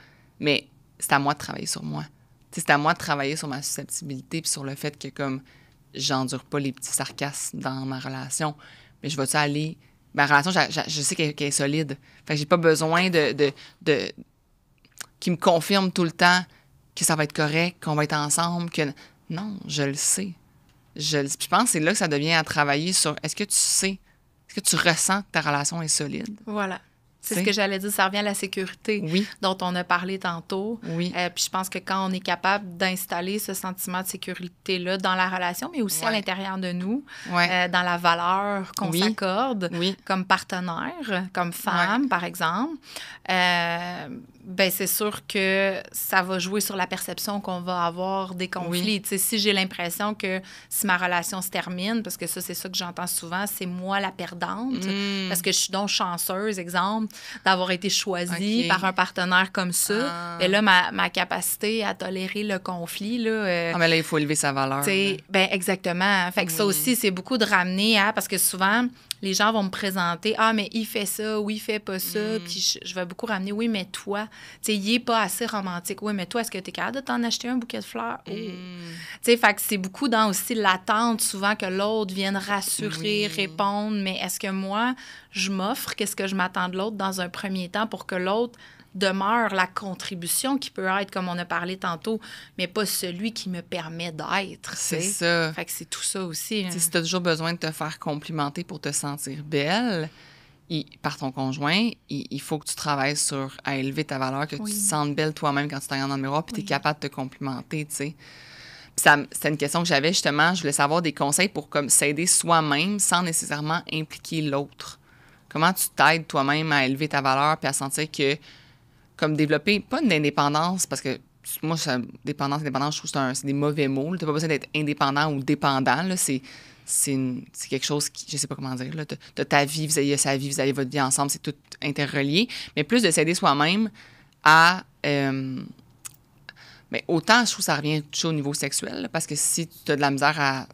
mais c'est à moi de travailler sur moi c'est à moi de travailler sur ma susceptibilité puis sur le fait que comme j'endure pas les petits sarcasmes dans ma relation. Mais je vais-tu aller. Ma relation, je sais qu'elle, est solide. Fait que j'ai pas besoin de, de, de. qui me confirme tout le temps que ça va être correct, qu'on va être ensemble, que. Non, je le sais. Je, je pense que c'est là que ça devient à travailler sur est-ce que tu sais, est-ce que tu ressens que ta relation est solide? Voilà. C'est ce que j'allais dire, ça revient à la sécurité dont on a parlé tantôt. Oui. Euh, puis je pense que quand on est capable d'installer ce sentiment de sécurité-là dans la relation, mais aussi à l'intérieur de nous, euh, dans la valeur qu'on s'accorde comme partenaire, comme femme, par exemple, euh, ben c'est sûr que ça va jouer sur la perception qu'on va avoir des conflits. Si j'ai l'impression que si ma relation se termine, parce que ça, c'est ça que j'entends souvent, c'est moi la perdante, mm. parce que je suis donc chanceuse, exemple d'avoir été choisie par un partenaire comme ça. et ah. là, ma, capacité à tolérer le conflit, là. Euh, ah, mais là, il faut élever sa valeur. Ben, exactement. Fait que ça aussi, c'est beaucoup de ramener Parce que souvent, les gens vont me présenter Ah, mais il fait ça, ou il fait pas ça. Mm. Puis je, vais beaucoup ramener Oui, mais toi, tu il est pas assez romantique. Oui, mais toi, est-ce que tu es capable de t'en acheter un bouquet de fleurs? Oh. Mm. fait que c'est beaucoup dans aussi l'attente souvent que l'autre vienne rassurer, répondre. Mais est-ce que moi, je m'offre, qu'est-ce que je m'attends de l'autre dans un premier temps pour que l'autre demeure la contribution qui peut être, comme on a parlé tantôt, mais pas celui qui me permet d'être. C'est ça. Fait que c'est tout ça aussi. Hein. Si tu as toujours besoin de te faire complimenter pour te sentir belle et, par ton conjoint, il, faut que tu travailles sur à élever ta valeur, que tu te sentes belle toi-même quand tu te regardes dans le miroir puis tu es capable de te complimenter, tu sais. c'est une question que j'avais justement. Je voulais savoir des conseils pour comme s'aider soi-même sans nécessairement impliquer l'autre. Comment tu t'aides toi-même à élever ta valeur puis à sentir que, comme développer, pas une indépendance, parce que moi, ça, dépendance, indépendance, je trouve que c'est des mauvais mots. Tu n'as pas besoin d'être indépendant ou dépendant. C'est quelque chose qui, je sais pas comment dire, là, de, ta vie, vous avez sa vie, vous avez votre vie ensemble, c'est tout interrelié, mais plus de s'aider soi-même à... Euh, mais autant, je trouve que ça revient toujours au niveau sexuel, parce que si tu as de la misère à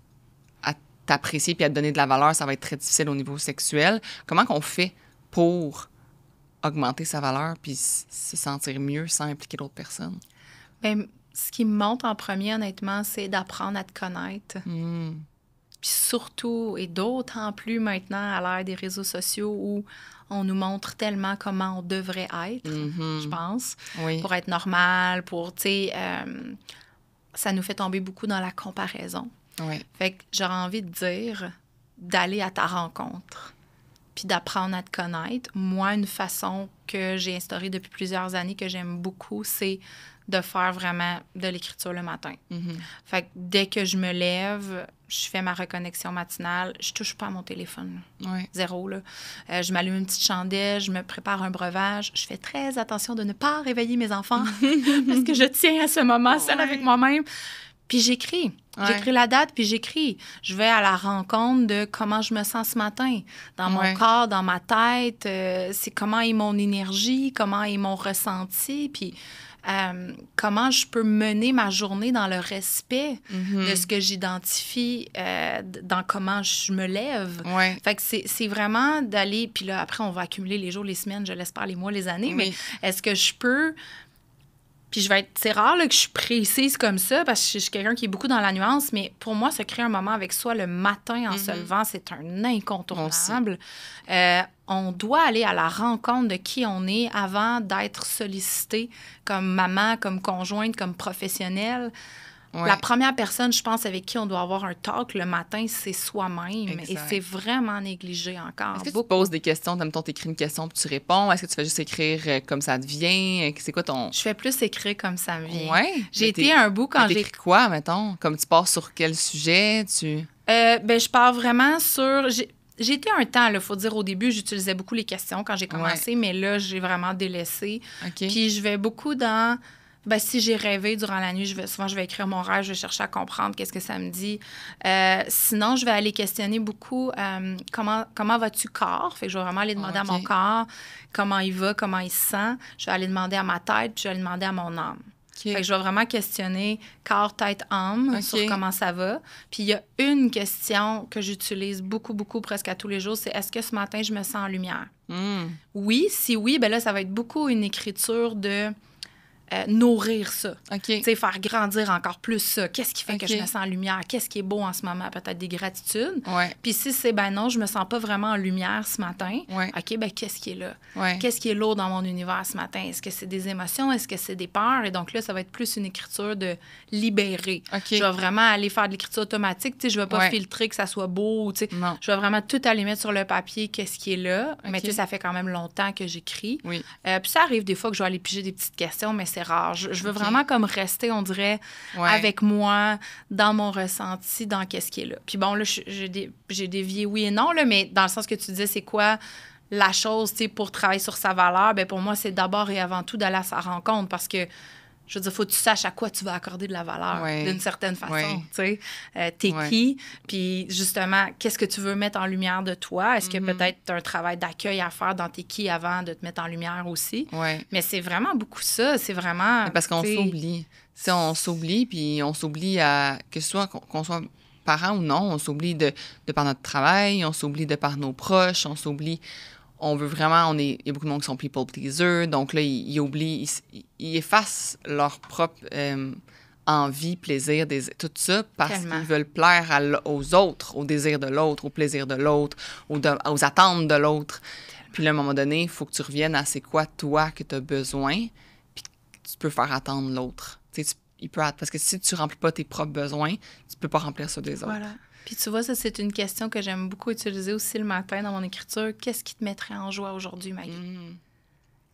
t'apprécier puis à te donner de la valeur, ça va être très difficile au niveau sexuel. Comment qu'on fait pour augmenter sa valeur puis se sentir mieux sans impliquer d'autres personnes? Ben, ce qui me monte en premier, honnêtement, c'est d'apprendre à te connaître. Hmm. Puis surtout, et d'autant plus maintenant à l'ère des réseaux sociaux où on nous montre tellement comment on devrait être, mm-hmm. je pense, pour être normal, pour, tu sais, euh, ça nous fait tomber beaucoup dans la comparaison. Fait que j'aurais envie de dire d'aller à ta rencontre puis d'apprendre à te connaître. Moi, une façon que j'ai instaurée depuis plusieurs années que j'aime beaucoup, c'est de faire vraiment de l'écriture le matin. Mm-hmm. Fait que dès que je me lève, je fais ma reconnexion matinale, je touche pas à mon téléphone. Zéro, là. Euh, je m'allume une petite chandelle, je me prépare un breuvage. Je fais très attention de ne pas réveiller mes enfants parce que je tiens à ce moment seul avec moi-même. Puis j'écris. J'écris la date, puis j'écris. Je vais à la rencontre de comment je me sens ce matin, dans mon corps, dans ma tête. Euh, c'est comment est mon énergie, comment est mon ressenti, puis euh, comment je peux mener ma journée dans le respect de mm-hmm. ce que j'identifie, euh, dans comment je me lève. Fait que c'est, vraiment d'aller, puis là, après, on va accumuler les jours, les semaines, je l'espère, les mois, les années, mais est-ce que je peux puis je vais être. C'est rare que je précise comme ça parce que je suis quelqu'un qui est beaucoup dans la nuance, mais pour moi, se créer un moment avec soi le matin en se mhm. levant, c'est un incontournable. Euh, on, doit aller à la rencontre de qui on est avant d'être sollicité comme maman, comme conjointe, comme professionnelle. La première personne, je pense, avec qui on doit avoir un talk le matin, c'est soi-même. Et c'est vraiment négligé encore. Est-ce que tu poses des questions? comme tu écris une question puis tu réponds. Est-ce que tu fais juste écrire euh, comme ça te vient? Euh, c'est quoi ton. Je fais plus écrire comme ça me vient. j'ai été un bout ah, quand j'ai. quoi, mettons? Comme tu pars sur quel sujet? Tu. Euh, ben, je pars vraiment sur. J'ai été un temps, il faut dire, au début, j'utilisais beaucoup les questions quand j'ai commencé, mais là, j'ai vraiment délaissé. OK. Puis je vais beaucoup dans ben, si j'ai rêvé durant la nuit, je vais, souvent je vais écrire mon rêve, je vais chercher à comprendre qu'est-ce que ça me dit. Euh, sinon, je vais aller questionner beaucoup euh, comment, comment vas-tu corps. Fait que je vais vraiment aller demander à mon corps comment il va, comment il se sent. Je vais aller demander à ma tête, puis je vais aller demander à mon âme. Fait que je vais vraiment questionner corps, tête, âme sur comment ça va. Puis il y a une question que j'utilise beaucoup, beaucoup, presque à tous les jours, c'est est-ce que ce matin, je me sens en lumière? Hmm. Oui, si oui, ben là, ça va être beaucoup une écriture de euh, nourrir ça. Faire grandir encore plus ça. Qu'est-ce qui fait que je me sens en lumière? Qu'est-ce qui est beau en ce moment? Peut-être des gratitudes. Ouais. Puis si c'est, ben non, je me sens pas vraiment en lumière ce matin, OK, ben qu'est-ce qui est là? Qu'est-ce qui est lourd dans mon univers ce matin? Est-ce que c'est des émotions? Est-ce que c'est des peurs? Et donc là, ça va être plus une écriture de libérer. Je vais vraiment aller faire de l'écriture automatique. Je vais pas filtrer que ça soit beau. Je vais vraiment tout aller mettre sur le papier, qu'est-ce qui est là. Mais ça fait quand même longtemps que j'écris. Euh, puis ça arrive des fois que je vais aller piger des petites questions, mais rare. Je, veux vraiment comme rester, on dirait, avec moi, dans mon ressenti, dans qu'est-ce qui est là. Puis bon, là, j'ai dévié oui et non, là, mais dans le sens que tu disais, c'est quoi la chose, tu sais, pour travailler sur sa valeur, ben pour moi, c'est d'abord et avant tout d'aller à sa rencontre parce que je veux dire, faut que tu saches à quoi tu vas accorder de la valeur d'une certaine façon. Tu sais, euh, t'es qui? Puis justement, qu'est-ce que tu veux mettre en lumière de toi? Est-ce que mm-hmm. peut-être tu as un travail d'accueil à faire dans tes qui avant de te mettre en lumière aussi? Mais c'est vraiment beaucoup ça. C'est vraiment. Parce qu'on s'oublie. on s'oublie, puis on s'oublie à. Que ce soit qu'on soit parent ou non, on s'oublie de, de par notre travail, on s'oublie de par nos proches, on s'oublie on veut vraiment, on est, il y a beaucoup de monde qui sont people pleaser, donc là, ils, oublient, ils, effacent leur propre euh, envie, plaisir, des tout ça, parce qu'ils veulent plaire aux autres, au désir de l'autre, au plaisir de l'autre, aux, attentes de l'autre. Puis là, à un moment donné, il faut que tu reviennes à c'est quoi toi que tu as besoin, puis tu peux faire attendre l'autre. parce que si tu remplis pas tes propres besoins, tu peux pas remplir ceux des autres. Puis tu vois, ça, c'est une question que j'aime beaucoup utiliser aussi le matin dans mon écriture. Qu'est-ce qui te mettrait en joie aujourd'hui, Maggie? Mm.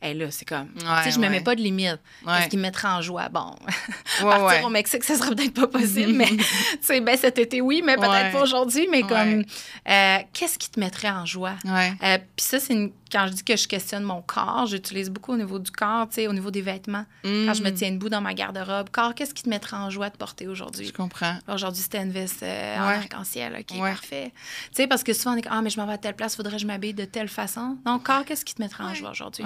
Et là, c'est comme, sais, je ne me mets pas de limite. Qu'est-ce qui me mettra en joie? Bon, partir au Mexique, ne sera peut-être pas possible, mais tu ben, cet été, oui, mais peut-être pas aujourd'hui. Mais comme, euh, qu'est-ce qui te mettrait en joie? Euh, puis ça, c'est une... quand je dis que je questionne mon corps, j'utilise beaucoup au niveau du corps, tu sais, au niveau des vêtements. Quand je me mm. tiens debout dans ma garde-robe, corps, qu'est-ce qui te mettrait en joie de porter aujourd'hui? Je comprends. Aujourd'hui, c'était une veste euh, en arc-en-ciel. OK, parfait. Tu sais, parce que souvent, on est ah, mais je m'en vais à telle place, faudrait que je m'habille de telle façon. Donc, corps, qu'est-ce qui te mettrait en joie aujourd'hui?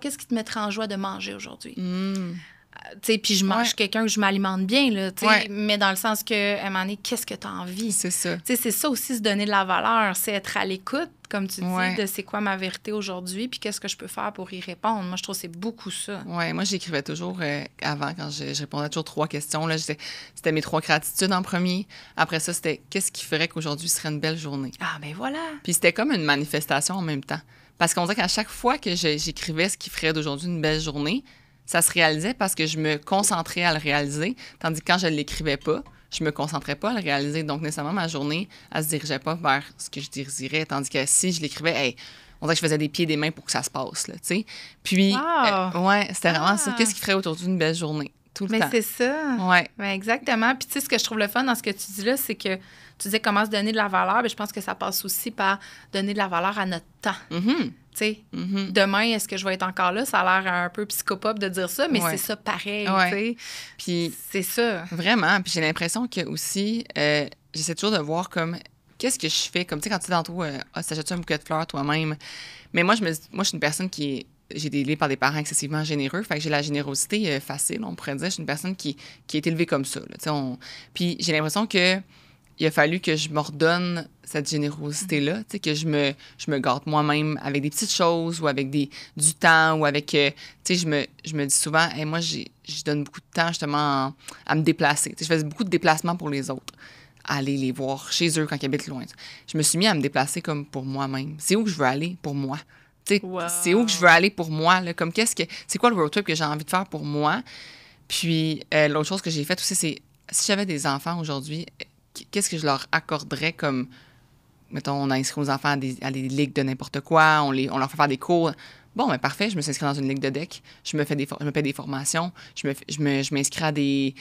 qu'est-ce qui te mettrait en joie de manger aujourd'hui? Hmm. Euh, sais Puis je mange quelqu'un que je m'alimente bien, là, mais dans le sens que, à un moment qu'est-ce que tu as envie? C'est ça. C'est ça aussi, se donner de la valeur, c'est être à l'écoute, comme tu dis, de c'est quoi ma vérité aujourd'hui, puis qu'est-ce que je peux faire pour y répondre. Moi, je trouve que c'est beaucoup ça. Oui, moi, j'écrivais toujours, euh, avant, quand je, répondais toujours trois questions, là, c'était mes trois gratitudes en premier. Après ça, c'était qu'est-ce qui ferait qu'aujourd'hui serait une belle journée? Ah, ben voilà. Puis c'était comme une manifestation en même temps. Parce qu'on dirait qu'à chaque fois que j'écrivais ce qui ferait d'aujourd'hui une belle journée, ça se réalisait parce que je me concentrais à le réaliser, tandis que quand je ne l'écrivais pas, je me concentrais pas à le réaliser. Donc, nécessairement, ma journée, elle ne se dirigeait pas vers ce que je désirais. Tandis que si je l'écrivais, on dirait que je faisais des pieds et des mains pour que ça se passe, tu Puis, euh, ouais, c'était ah! vraiment ça. Qu'est-ce qui ferait autour une belle journée? Tout le Mais temps. Mais c'est ça. Ouais. Mais exactement. Puis, tu sais, ce que je trouve le fun dans ce que tu dis là, c'est que tu disais comment se donner de la valeur, mais ben, je pense que ça passe aussi par donner de la valeur à notre temps. Mm-hmm. Mm-hmm. Demain, est-ce que je vais être encore là? Ça a l'air un peu psychopope de dire ça, mais c'est ça pareil. Puis c'est ça. Vraiment. Puis j'ai l'impression que aussi, euh, j'essaie toujours de voir comme qu'est-ce que je fais? Comme tu sais, quand tu es dans tout oh, ah, un bouquet de fleurs toi-même? Mais moi, je me moi, suis une personne qui j'ai été élevée par des parents excessivement généreux. Fait que j'ai la générosité euh, facile, on pourrait dire. Je suis une personne qui, qui est élevée comme ça. Puis j'ai l'impression que il a fallu que je m'ordonne cette générosité-là, que je me, je me garde moi-même avec des petites choses ou avec des, du temps ou avec, euh, tu je me, je me dis souvent, et moi, je donne beaucoup de temps justement à me déplacer. je fais beaucoup de déplacements pour les autres, aller les voir chez eux quand ils habitent loin. Je me suis mis à me déplacer comme pour moi-même. C'est où que je veux aller pour moi. C'est où que je veux aller pour moi. Là, comme qu'est-ce que, c'est quoi le road trip que j'ai envie de faire pour moi. Puis euh, l'autre chose que j'ai faite aussi, c'est si j'avais des enfants aujourd'hui, qu'est-ce que je leur accorderais comme. Mettons, on inscrit nos enfants à des, ligues de n'importe quoi, on, les, on leur fait faire des cours. Bon, mais ben parfait, je me suis inscrit dans une ligue de deck, je me fais des, je des formations, je me, je à des.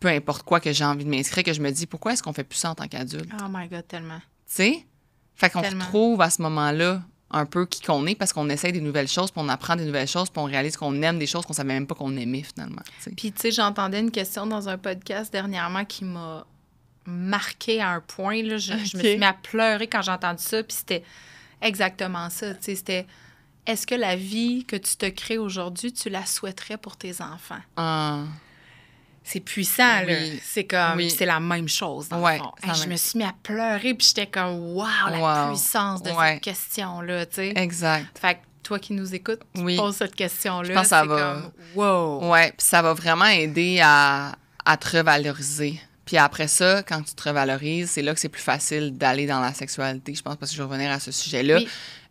peu importe quoi que j'ai envie de m'inscrire, que je me dis pourquoi est-ce qu'on fait plus ça en tant qu'adulte? Oh my God, tellement. Tu sais? Fait qu'on retrouve à ce moment-là un peu qui qu'on est parce qu'on essaye des nouvelles choses, puis on apprend des nouvelles choses, puis on réalise qu'on aime des choses qu'on savait même pas qu'on aimait finalement. Puis tu sais, j'entendais une question dans un podcast dernièrement qui m'a marqué à un point. Là, je, me suis mis à pleurer quand j'ai entendu ça. Puis c'était exactement ça. C'était est-ce que la vie que tu te crées aujourd'hui, tu la souhaiterais pour tes enfants? Ah. C'est puissant, là. C'est comme. c'est la même chose, je me suis mis à pleurer, puis j'étais comme, wow. la puissance de cette question-là, Exact. Fait que toi qui nous écoutes, tu poses cette question-là. ça va. Comme, wow. Ouais, puis ça va vraiment aider à, à te revaloriser. Puis après ça, quand tu te revalorises, c'est là que c'est plus facile d'aller dans la sexualité, je pense, parce que je vais revenir à ce sujet-là.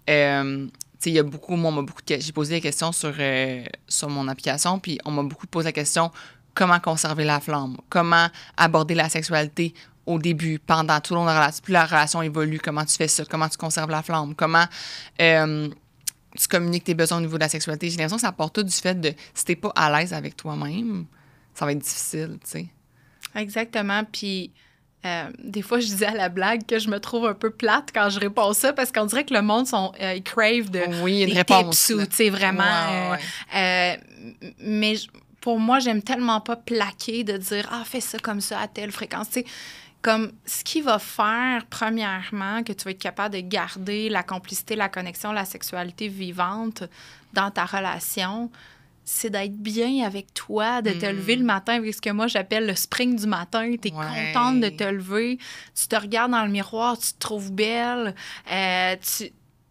Euh, tu il y a beaucoup, moi, j'ai posé des questions sur, euh, sur mon application, puis on m'a beaucoup posé la question comment conserver la flamme, comment aborder la sexualité au début, pendant tout le long de la relation, plus la relation évolue, comment tu fais ça, comment tu conserves la flamme, comment euh, tu communiques tes besoins au niveau de la sexualité. J'ai l'impression que ça porte tout du fait de si t'es pas à l'aise avec toi-même, ça va être difficile, tu sais. Exactement. Puis. Euh, des fois, je disais à la blague que je me trouve un peu plate quand je réponds ça parce qu'on dirait que le monde, sont, euh, ils crave de, oui, une des réponse, tu sais, vraiment. Euh, mais pour moi, j'aime tellement pas plaquer de dire « Ah, fais ça comme ça à telle fréquence. » Tu comme ce qui va faire, premièrement, que tu vas être capable de garder la complicité, la connexion, la sexualité vivante dans ta relation, c'est d'être bien avec toi, de te lever le mm. matin avec ce que moi j'appelle le spring du matin. Tu es contente de te lever, tu te regardes dans le miroir, tu te trouves belle, euh,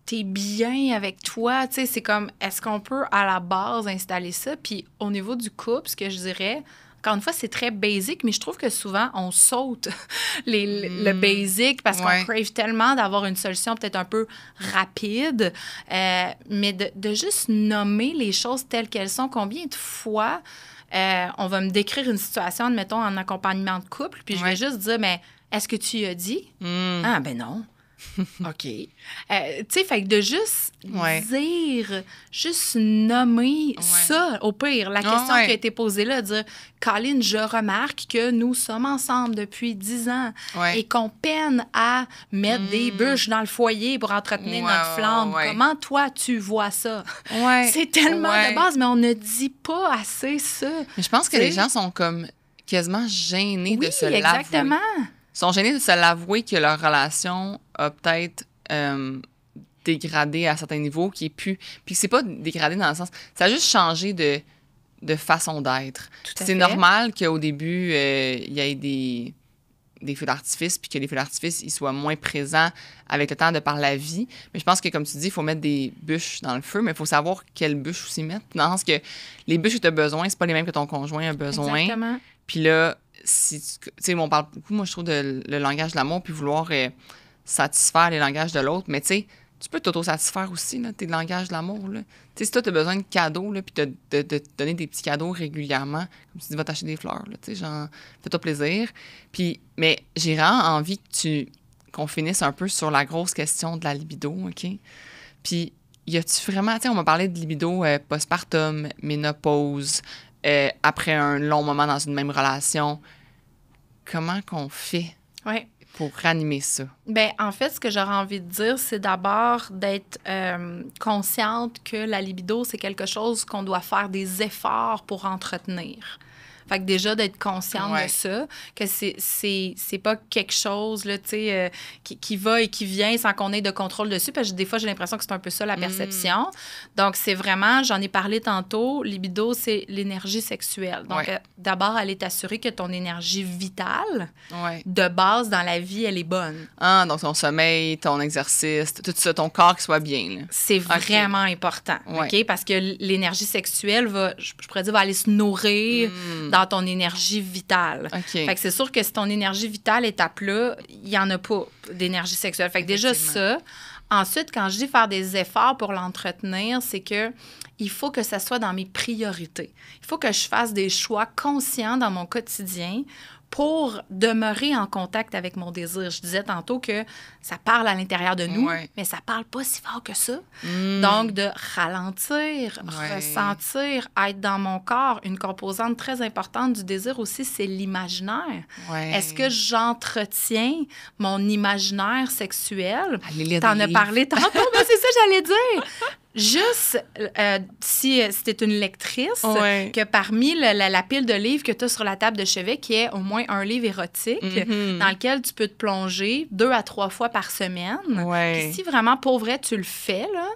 tu es bien avec toi. Tu sais, c'est comme, est-ce qu'on peut à la base installer ça? Puis au niveau du couple, ce que je dirais, encore une fois, c'est très basique, mais je trouve que souvent, on saute le hmm. basique parce qu'on crave tellement d'avoir une solution peut-être un peu rapide. Euh, mais de, de, juste nommer les choses telles qu'elles sont, combien de fois euh, on va me décrire une situation, admettons, en accompagnement de couple, puis je vais juste dire, mais est-ce que tu as dit? Hmm. Ah, ben non. OK. Euh, tu sais, fait que de juste dire, juste nommer ça, au pire, la question qui a été posée là, dire Colin, je remarque que nous sommes ensemble depuis dix ans et qu'on peine à mettre des hmm. bûches dans le foyer pour entretenir notre flamme. Comment toi, tu vois ça? C'est tellement de base, mais on ne dit pas assez ça. je pense que les gens sont comme quasiment gênés de cela. — exactement. Exactement sont gênés de se l'avouer que leur relation a peut-être euh, dégradé à certains niveaux, qui est plus. Puis c'est pas dégradé dans le sens. Ça a juste changé de, de façon d'être. C'est normal qu'au début, euh, il y ait des des feux d'artifice, puis que les feux d'artifice soient moins présents avec le temps de par la vie. Mais je pense que, comme tu dis, il faut mettre des bûches dans le feu, mais il faut savoir quelles bûches aussi mettre. Dans le sens que les bûches que tu as besoin, c'est pas les mêmes que ton conjoint a besoin. Exactement. Puis là, si tu on parle beaucoup, moi, je trouve, de le langage de l'amour, puis vouloir euh, satisfaire les langages de l'autre, mais tu peux t'auto-satisfaire aussi, là, tes langages de l'amour. Tu sais, si toi, tu as besoin de cadeaux, là, puis de, te donner des petits cadeaux régulièrement, comme si tu vas t'acheter des fleurs, tu sais, genre, fais-toi plaisir. Puis, mais j'ai vraiment envie que tu qu'on finisse un peu sur la grosse question de la libido, OK? Puis, y a-tu vraiment, on m'a parlé de libido euh, postpartum, ménopause, euh, après un long moment dans une même relation, comment qu'on fait pour ranimer ça? Bien, en fait, ce que j'aurais envie de dire, c'est d'abord d'être euh, consciente que la libido, c'est quelque chose qu'on doit faire des efforts pour entretenir. Fait déjà, d'être consciente de ça, que c'est, c'est, pas quelque chose là, euh, qui, qui, va et qui vient sans qu'on ait de contrôle dessus. Parce que des fois, j'ai l'impression que c'est un peu ça la mm. perception. Donc, c'est vraiment, j'en ai parlé tantôt, libido, c'est l'énergie sexuelle. Donc, euh, d'abord elle d'abord, aller que ton énergie vitale de base dans la vie, elle est bonne. Ah, donc ton sommeil, ton exercice, tout ça, ton corps qui soit bien. C'est vraiment important. OK? Parce que l'énergie sexuelle va, je, pourrais dire, va aller se nourrir mm. dans ton énergie vitale. Fait c'est sûr que si ton énergie vitale est à plat, il n'y en a pas d'énergie sexuelle. Fait déjà ça. Ensuite, quand je dis faire des efforts pour l'entretenir, c'est que il faut que ça soit dans mes priorités. Il faut que je fasse des choix conscients dans mon quotidien pour demeurer en contact avec mon désir. Je disais tantôt que ça parle à l'intérieur de nous, mais ça parle pas si fort que ça. Hmm. Donc, de ralentir, ressentir, être dans mon corps, une composante très importante du désir aussi, c'est l'imaginaire. Est-ce que j'entretiens mon imaginaire sexuel? T'en as parlé tantôt, mais c'est ça que j'allais dire. Juste euh, si, c'était euh, une lectrice, que parmi la, pile de livres que tu as sur la table de chevet, qui est au moins un livre érotique, mhm. dans lequel tu peux te plonger deux à trois fois par semaine. Si vraiment pour vrai tu le fais, là,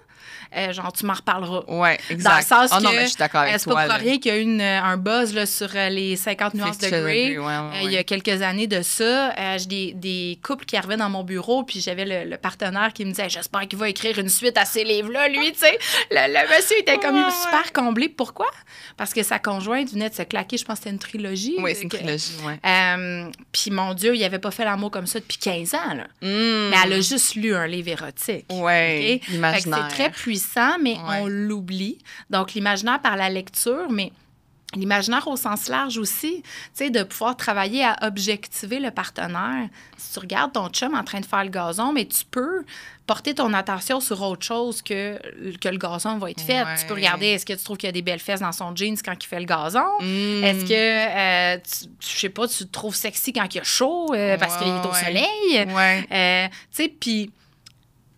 euh, genre, tu m'en reparleras. Oui, exact. Dans le sens ah que, pas pour rien qu'il y a eu un buzz sur euh, les 50 nuances de Grey. Euh, il y a quelques années de ça, j'ai des, couples qui arrivaient dans mon bureau, puis j'avais le, partenaire qui me disait J'espère qu'il va écrire une suite à ces livres-là, lui, tu sais. Le, monsieur était comme super comblé. Pourquoi? Parce que sa conjointe venait de se claquer, je pense que c'était une trilogie. Oui, c'est une trilogie, puis mon Dieu, il avait pas fait l'amour comme ça depuis 15 ans, hmm. Mais elle a juste lu un livre érotique. Oui. Imaginaire. C'est très puissant mais on l'oublie. Donc, l'imaginaire par la lecture, mais l'imaginaire au sens large aussi, tu sais, de pouvoir travailler à objectiver le partenaire. Si tu regardes ton chum en train de faire le gazon, mais tu peux porter ton attention sur autre chose que, que le gazon va être fait. Tu peux regarder, est-ce que tu trouves qu'il y a des belles fesses dans son jeans quand il fait le gazon? Hmm. Est-ce que, euh, je sais pas, tu te trouves sexy quand il y a chaud euh, parce qu'il est au soleil? Euh, tu sais, puis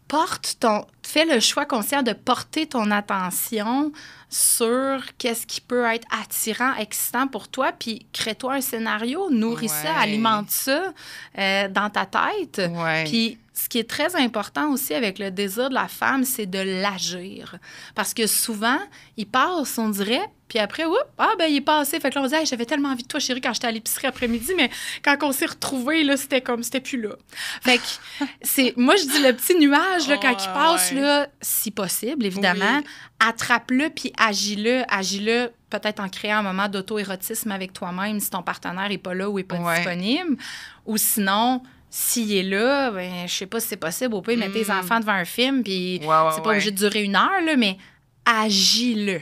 porte ton, fais le choix conscient de porter ton attention sur qu'est-ce qui peut être attirant, excitant pour toi, puis crée-toi un scénario, nourris ça, alimente ça euh, dans ta tête. Puis ce qui est très important aussi avec le désir de la femme, c'est de l'agir. Parce que souvent, il passe, on dirait, puis après, oups, ah ben il est passé. Fait que là, on j'avais tellement envie de toi, chérie, quand j'étais à l'épicerie après-midi, mais quand on s'est retrouvés, là, c'était comme, c'était plus là. Fait que c'est, moi, je dis le petit nuage, là, quand il passe, là, si possible, évidemment, attrape-le puis agis-le, agis-le peut-être en créant un moment d'auto-érotisme avec toi-même si ton partenaire n'est pas là ou n'est pas disponible. Ou sinon, s'il est là, ben, je sais pas si c'est possible. Au peut mettre tes hmm. enfants devant un film, puis c'est pas obligé de durer une heure, là, mais agile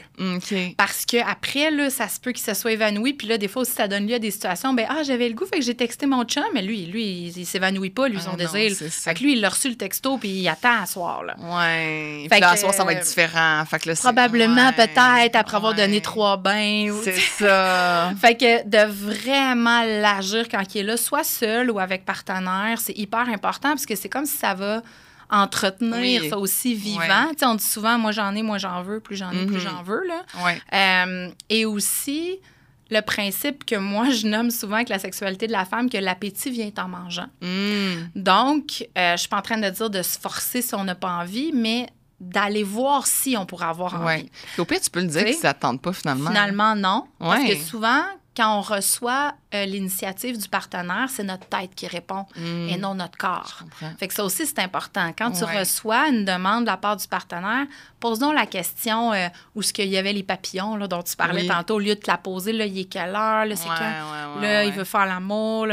Parce que après là, ça se peut qu'il se soit évanoui, puis là, des fois aussi, ça donne lieu à des situations, ben ah, j'avais le goût, fait que j'ai texté mon chum, mais lui, lui, il, s'évanouit pas, lui, ont ah son désir. Fait que lui, il a reçu le texto, puis il attend à soir, là. Ouais. Fait que à soir, ça va être différent. Fait que probablement, peut-être, après avoir donné trois bains. C'est ça. fait que de vraiment l'agir quand il est là, soit seul ou avec partenaire, c'est hyper important, parce que c'est comme si ça va entretenir ça aussi vivant. On dit souvent, moi j'en ai, moi j'en veux, plus j'en ai, plus mm-hmm. j'en veux. Là. Euh, et aussi, le principe que moi je nomme souvent avec la sexualité de la femme, que l'appétit vient en mangeant. Mm. Donc, euh, je suis pas en train de dire de se forcer si on n'a pas envie, mais d'aller voir si on pourrait avoir envie. Au pire, tu peux le dire qu'ils ne s'attendent pas finalement. Finalement, non. Parce que souvent, quand on reçoit euh, l'initiative du partenaire, c'est notre tête qui répond hmm. et non notre corps. Fait que ça aussi, c'est important. Quand tu reçois une demande de la part du partenaire, pose donc la question euh, où est-ce qu'il y avait les papillons là, dont tu parlais tantôt. Au lieu de te la poser, là, il est quelle heure, là, il veut faire l'amour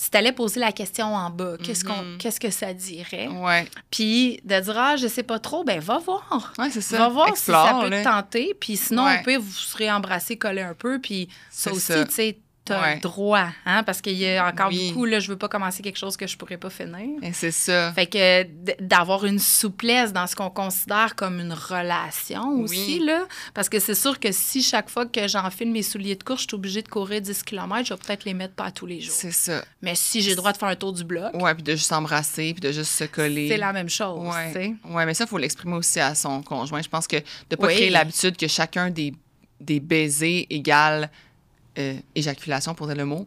si tu poser la question en bas, qu'est-ce, qu'on, mm-hmm. qu'est-ce que ça dirait? Ouais. Puis de dire, ah, je sais pas trop, ben va voir. c'est ça. Va voir si ça peut te tenter. Puis sinon, on peut vous serez embrassé, collé un peu. Puis ça aussi, tu sais, t'as droit, hein, parce qu'il y a encore beaucoup, là, je veux pas commencer quelque chose que je pourrais pas finir. c'est ça. Fait que d'avoir une souplesse dans ce qu'on considère comme une relation aussi, là, parce que c'est sûr que si chaque fois que j'enfile mes souliers de course, je suis obligée de courir 10 km, je vais peut-être les mettre pas tous les jours. C'est ça. Mais si j'ai le droit de faire un tour du bloc. Ouais, puis de juste s'embrasser, puis de juste se coller. C'est la même chose, ouais. tu Ouais, mais ça, il faut l'exprimer aussi à son conjoint. Je pense que de pas créer l'habitude que chacun des, des baisers égale euh, éjaculation, pour dire le mot,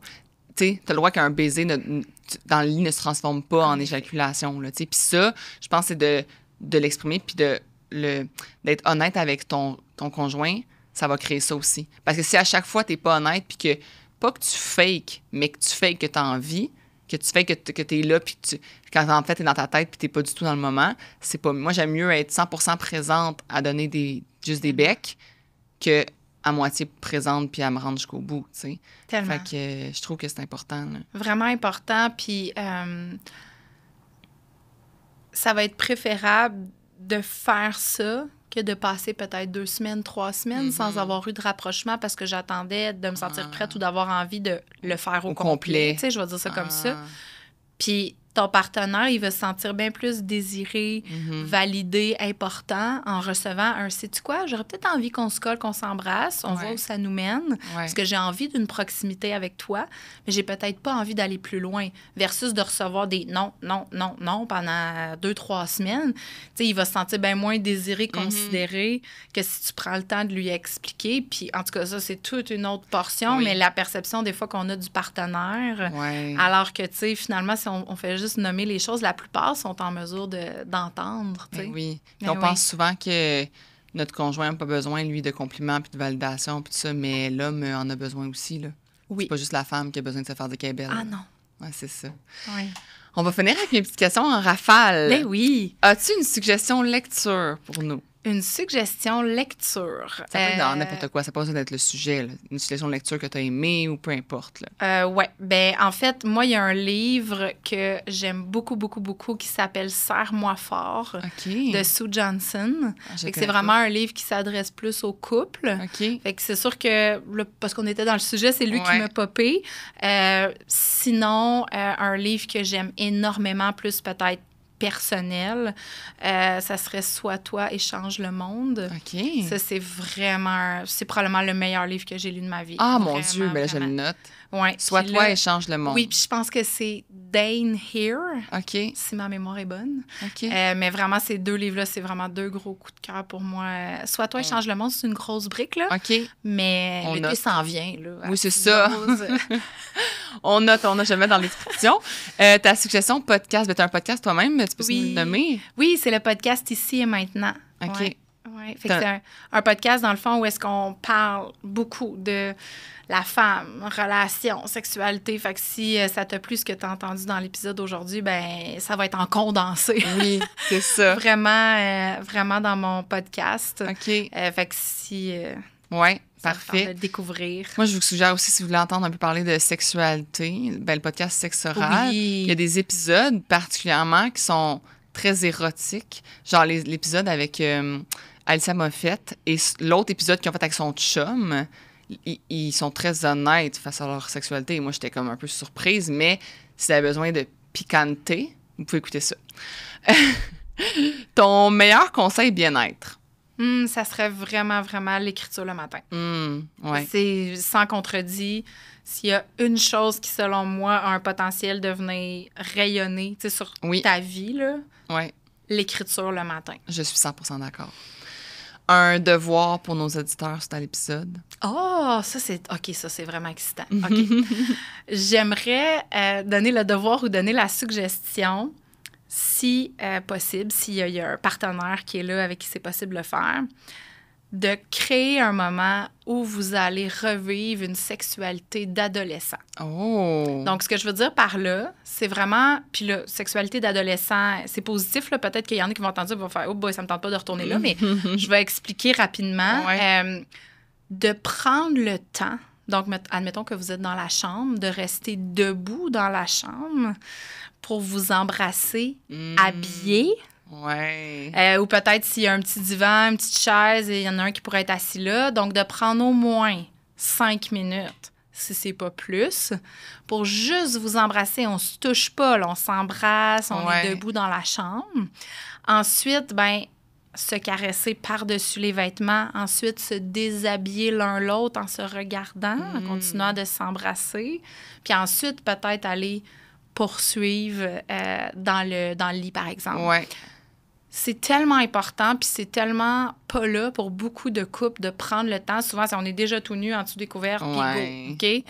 tu as le droit qu'un baiser dans le lit ne se transforme pas en ah, éjaculation. Puis ça, je pense c'est de, l'exprimer puis de d'être honnête avec ton, conjoint, ça va créer ça aussi. Parce que si à chaque fois, tu n'es pas honnête puis que, pas que tu fakes, mais que tu fakes que tu as envie, que tu fais que tu es là, puis tu, quand en fait, tu es dans ta tête, puis tu pas du tout dans le moment, c'est pas. Moi, j'aime mieux être 100% présente à donner des, juste des becs que à moitié présente puis à me rendre jusqu'au bout, tu sais. Tellement. Fait que euh, je trouve que c'est important. Vraiment important, puis euh, ça va être préférable de faire ça que de passer peut-être deux semaines, trois semaines sans mm-hmm. avoir eu de rapprochement parce que j'attendais de me sentir ah. prête ou d'avoir envie de le faire au, complet. Tu sais, je vais dire ça comme ça. Ah. Puis ton partenaire, il va se sentir bien plus désiré, mhm. validé, important en recevant un sais-tu quoi, j'aurais peut-être envie qu'on se colle, qu'on s'embrasse, on voit où ça nous mène, parce que j'ai envie d'une proximité avec toi, mais j'ai peut-être pas envie d'aller plus loin, versus de recevoir des non, non, non, non pendant deux, trois semaines. Tu sais, il va se sentir bien moins désiré, mhm. considéré que si tu prends le temps de lui expliquer. Puis en tout cas, ça, c'est toute une autre portion, mais la perception des fois qu'on a du partenaire, alors que, tu sais, finalement, si on, on fait juste juste nommer les choses, la plupart sont en mesure d'entendre. Ben oui. Ben on pense souvent que notre conjoint n'a pas besoin, lui, de compliments puis de validation puis tout ça, mais l'homme en a besoin aussi. Là. Oui. C'est pas juste la femme qui a besoin de se faire des qu'elle Ah non. Ouais, c'est ça. Oui. On va finir avec une petite question en rafale. Mais ben oui. As-tu une suggestion lecture pour nous? une suggestion lecture. Ça peut être dans euh, n'importe quoi, ça peut être le sujet, une suggestion de lecture que tu as aimée ou peu importe. Oui. Euh, ouais, ben en fait, moi, il y a un livre que j'aime beaucoup, beaucoup, beaucoup qui s'appelle Serre-moi fort de Sue Johnson. Ah, c'est vraiment un livre qui s'adresse plus aux couple. c'est sûr que, parce qu'on était dans le sujet, c'est lui qui m'a popé. Euh, sinon, un livre que j'aime énormément, plus peut-être personnel, euh, ça serait Soit toi, et change le monde. OK. Ça, c'est vraiment, c'est probablement le meilleur livre que j'ai lu de ma vie. Ah, mon Dieu, mais là, note. Ouais, Soit toi et change le monde. Oui, puis je pense que c'est Dane Here, si ma mémoire est bonne. Euh, mais vraiment, ces deux livres-là, c'est vraiment deux gros coups de cœur pour moi. Soit toi et mm. change le monde, c'est une grosse brique, là. OK. Mais le le s'en vient, là. Oui, c'est ça. on note, on a jamais dans l'inscription. Euh, ta suggestion, podcast, ben, tu as un podcast toi-même, tu peux oui. le nommer? Oui, c'est le podcast Ici et Maintenant. OK c'est un, podcast, dans le fond, où est-ce qu'on parle beaucoup de la femme, relation, sexualité. Fait que si euh, ça t'a plu ce que tu as entendu dans l'épisode aujourd'hui, ben ça va être en condensé. Oui, c'est ça. vraiment, euh, vraiment dans mon podcast. OK. Euh, fait que si... ouais. Parfait. De découvrir. Moi, je vous suggère aussi, si vous voulez entendre un peu parler de sexualité, ben, le podcast sexoral Il y a des épisodes particulièrement qui sont très érotiques, genre l'épisode avec Alissa Moffett et l'autre épisode qu'ils ont fait avec son chum, ils, sont très honnêtes face à leur sexualité. moi, j'étais comme un peu surprise, mais si avez besoin de piquanté, vous pouvez écouter ça. Ton meilleur conseil bien-être? Hmm, ça serait vraiment, vraiment l'écriture le matin. Hmm, C'est sans contredit. S'il y a une chose qui, selon moi, a un potentiel de venir rayonner sur ta vie, ouais l'écriture le matin. Je suis 100 d'accord un devoir pour nos auditeurs dans l'épisode. Oh, ça c'est OK, ça c'est vraiment excitant. Ok, J'aimerais euh, donner le devoir ou donner la suggestion si euh, possible, s'il y, y, a un partenaire qui est là avec qui c'est possible de le faire de créer un moment où vous allez revivre une sexualité d'adolescent. Oh. Donc, ce que je veux dire par là, c'est vraiment, puis la sexualité d'adolescent, c'est positif, là, peut-être qu'il y en a qui vont entendre vont faire, oh boy, ça me tente pas de retourner là, mais je vais expliquer rapidement. Euh, de prendre le temps, donc admettons que vous êtes dans la chambre, de rester debout dans la chambre pour vous embrasser, mm. habillé, euh, ou peut-être s'il y a un petit divan, une petite chaise et il y en a un qui pourrait être assis là. Donc, de prendre au moins cinq minutes, si c'est pas plus, pour juste vous embrasser. On se touche pas, on s'embrasse, on est debout dans la chambre. Ensuite, ben se caresser par-dessus les vêtements, ensuite se déshabiller l'un l'autre en se regardant, en hmm. continuant de s'embrasser, puis ensuite peut-être aller poursuivre euh, dans le dans le lit, par exemple c'est tellement important, puis c'est tellement pas là pour beaucoup de couples de prendre le temps. Souvent, on est déjà tout nu en dessous des couverts. go, OK? Fait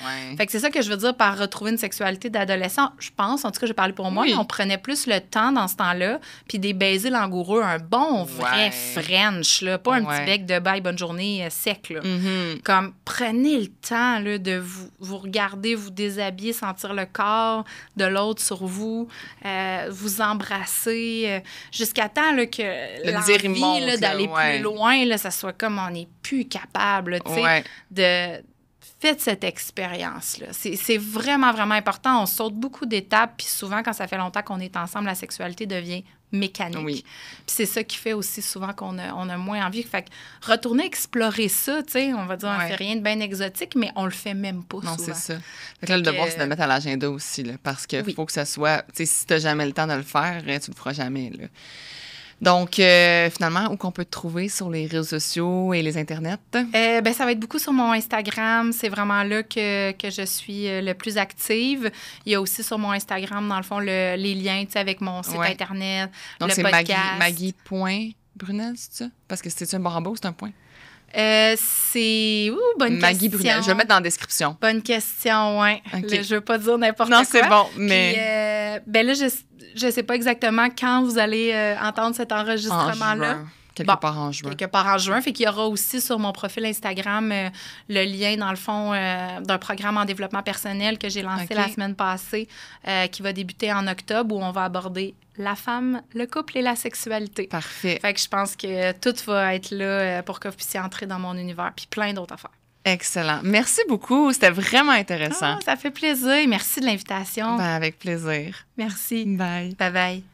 que c'est ça que je veux dire par retrouver une sexualité d'adolescent. Je pense, en tout cas, je parle pour moi, on prenait plus le temps dans ce temps-là, puis des baisers langoureux, un bon vrai French, là, pas un petit bec de bye, bonne journée euh, sec. Là. Mm-hmm. Comme prenez le temps là, de vous, vous regarder, vous déshabiller, sentir le corps de l'autre sur vous, euh, vous embrasser, euh, jusqu'à temps là, que l'envie d'aller plus loin loin, là, ça soit comme on n'est plus capable, tu sais, de faites cette expérience-là. C'est vraiment, vraiment important. On saute beaucoup d'étapes, puis souvent, quand ça fait longtemps qu'on est ensemble, la sexualité devient mécanique. Puis c'est ça qui fait aussi souvent qu'on a, on a, moins envie. Fait que retourner explorer ça, tu sais, on va dire, on ne fait rien de bien exotique, mais on le fait même pas souvent. Non, c'est ça. Fait que là, le devoir, c'est de le mettre à l'agenda aussi, là, parce qu'il faut que ça soit... Tu sais, si t'as jamais le temps de le faire, hein, tu le feras jamais, là. Donc, euh, finalement, où qu'on peut te trouver sur les réseaux sociaux et les internets? Euh, ben, ça va être beaucoup sur mon Instagram. C'est vraiment là que, que, je suis euh, le plus active. Il y a aussi sur mon Instagram, dans le fond, les liens avec mon site Internet, Donc, le podcast. Donc, c'est c'est ça? Parce que c'est un barbeau, c'est un point. Euh, c'est. Ouh, bonne Maggie question. Brunel. Je vais mettre dans la description. Bonne question, oui. Je veux pas dire n'importe quoi. Non, c'est bon, mais. Euh, ben là, je, ne sais pas exactement quand vous allez euh, entendre cet enregistrement-là. Quelque part en juin. Quelque part en juin. Fait qu'il y aura aussi sur mon profil Instagram euh, le lien, dans le fond, euh, d'un programme en développement personnel que j'ai lancé la semaine passée, euh, qui va débuter en octobre, où on va aborder la femme, le couple et la sexualité. Parfait. Fait que je pense que tout va être là pour que vous puissiez entrer dans mon univers, puis plein d'autres affaires. Excellent. Merci beaucoup. C'était vraiment intéressant. Ah, ça fait plaisir. Merci de l'invitation. Ben, avec plaisir. Merci. Bye. Bye bye.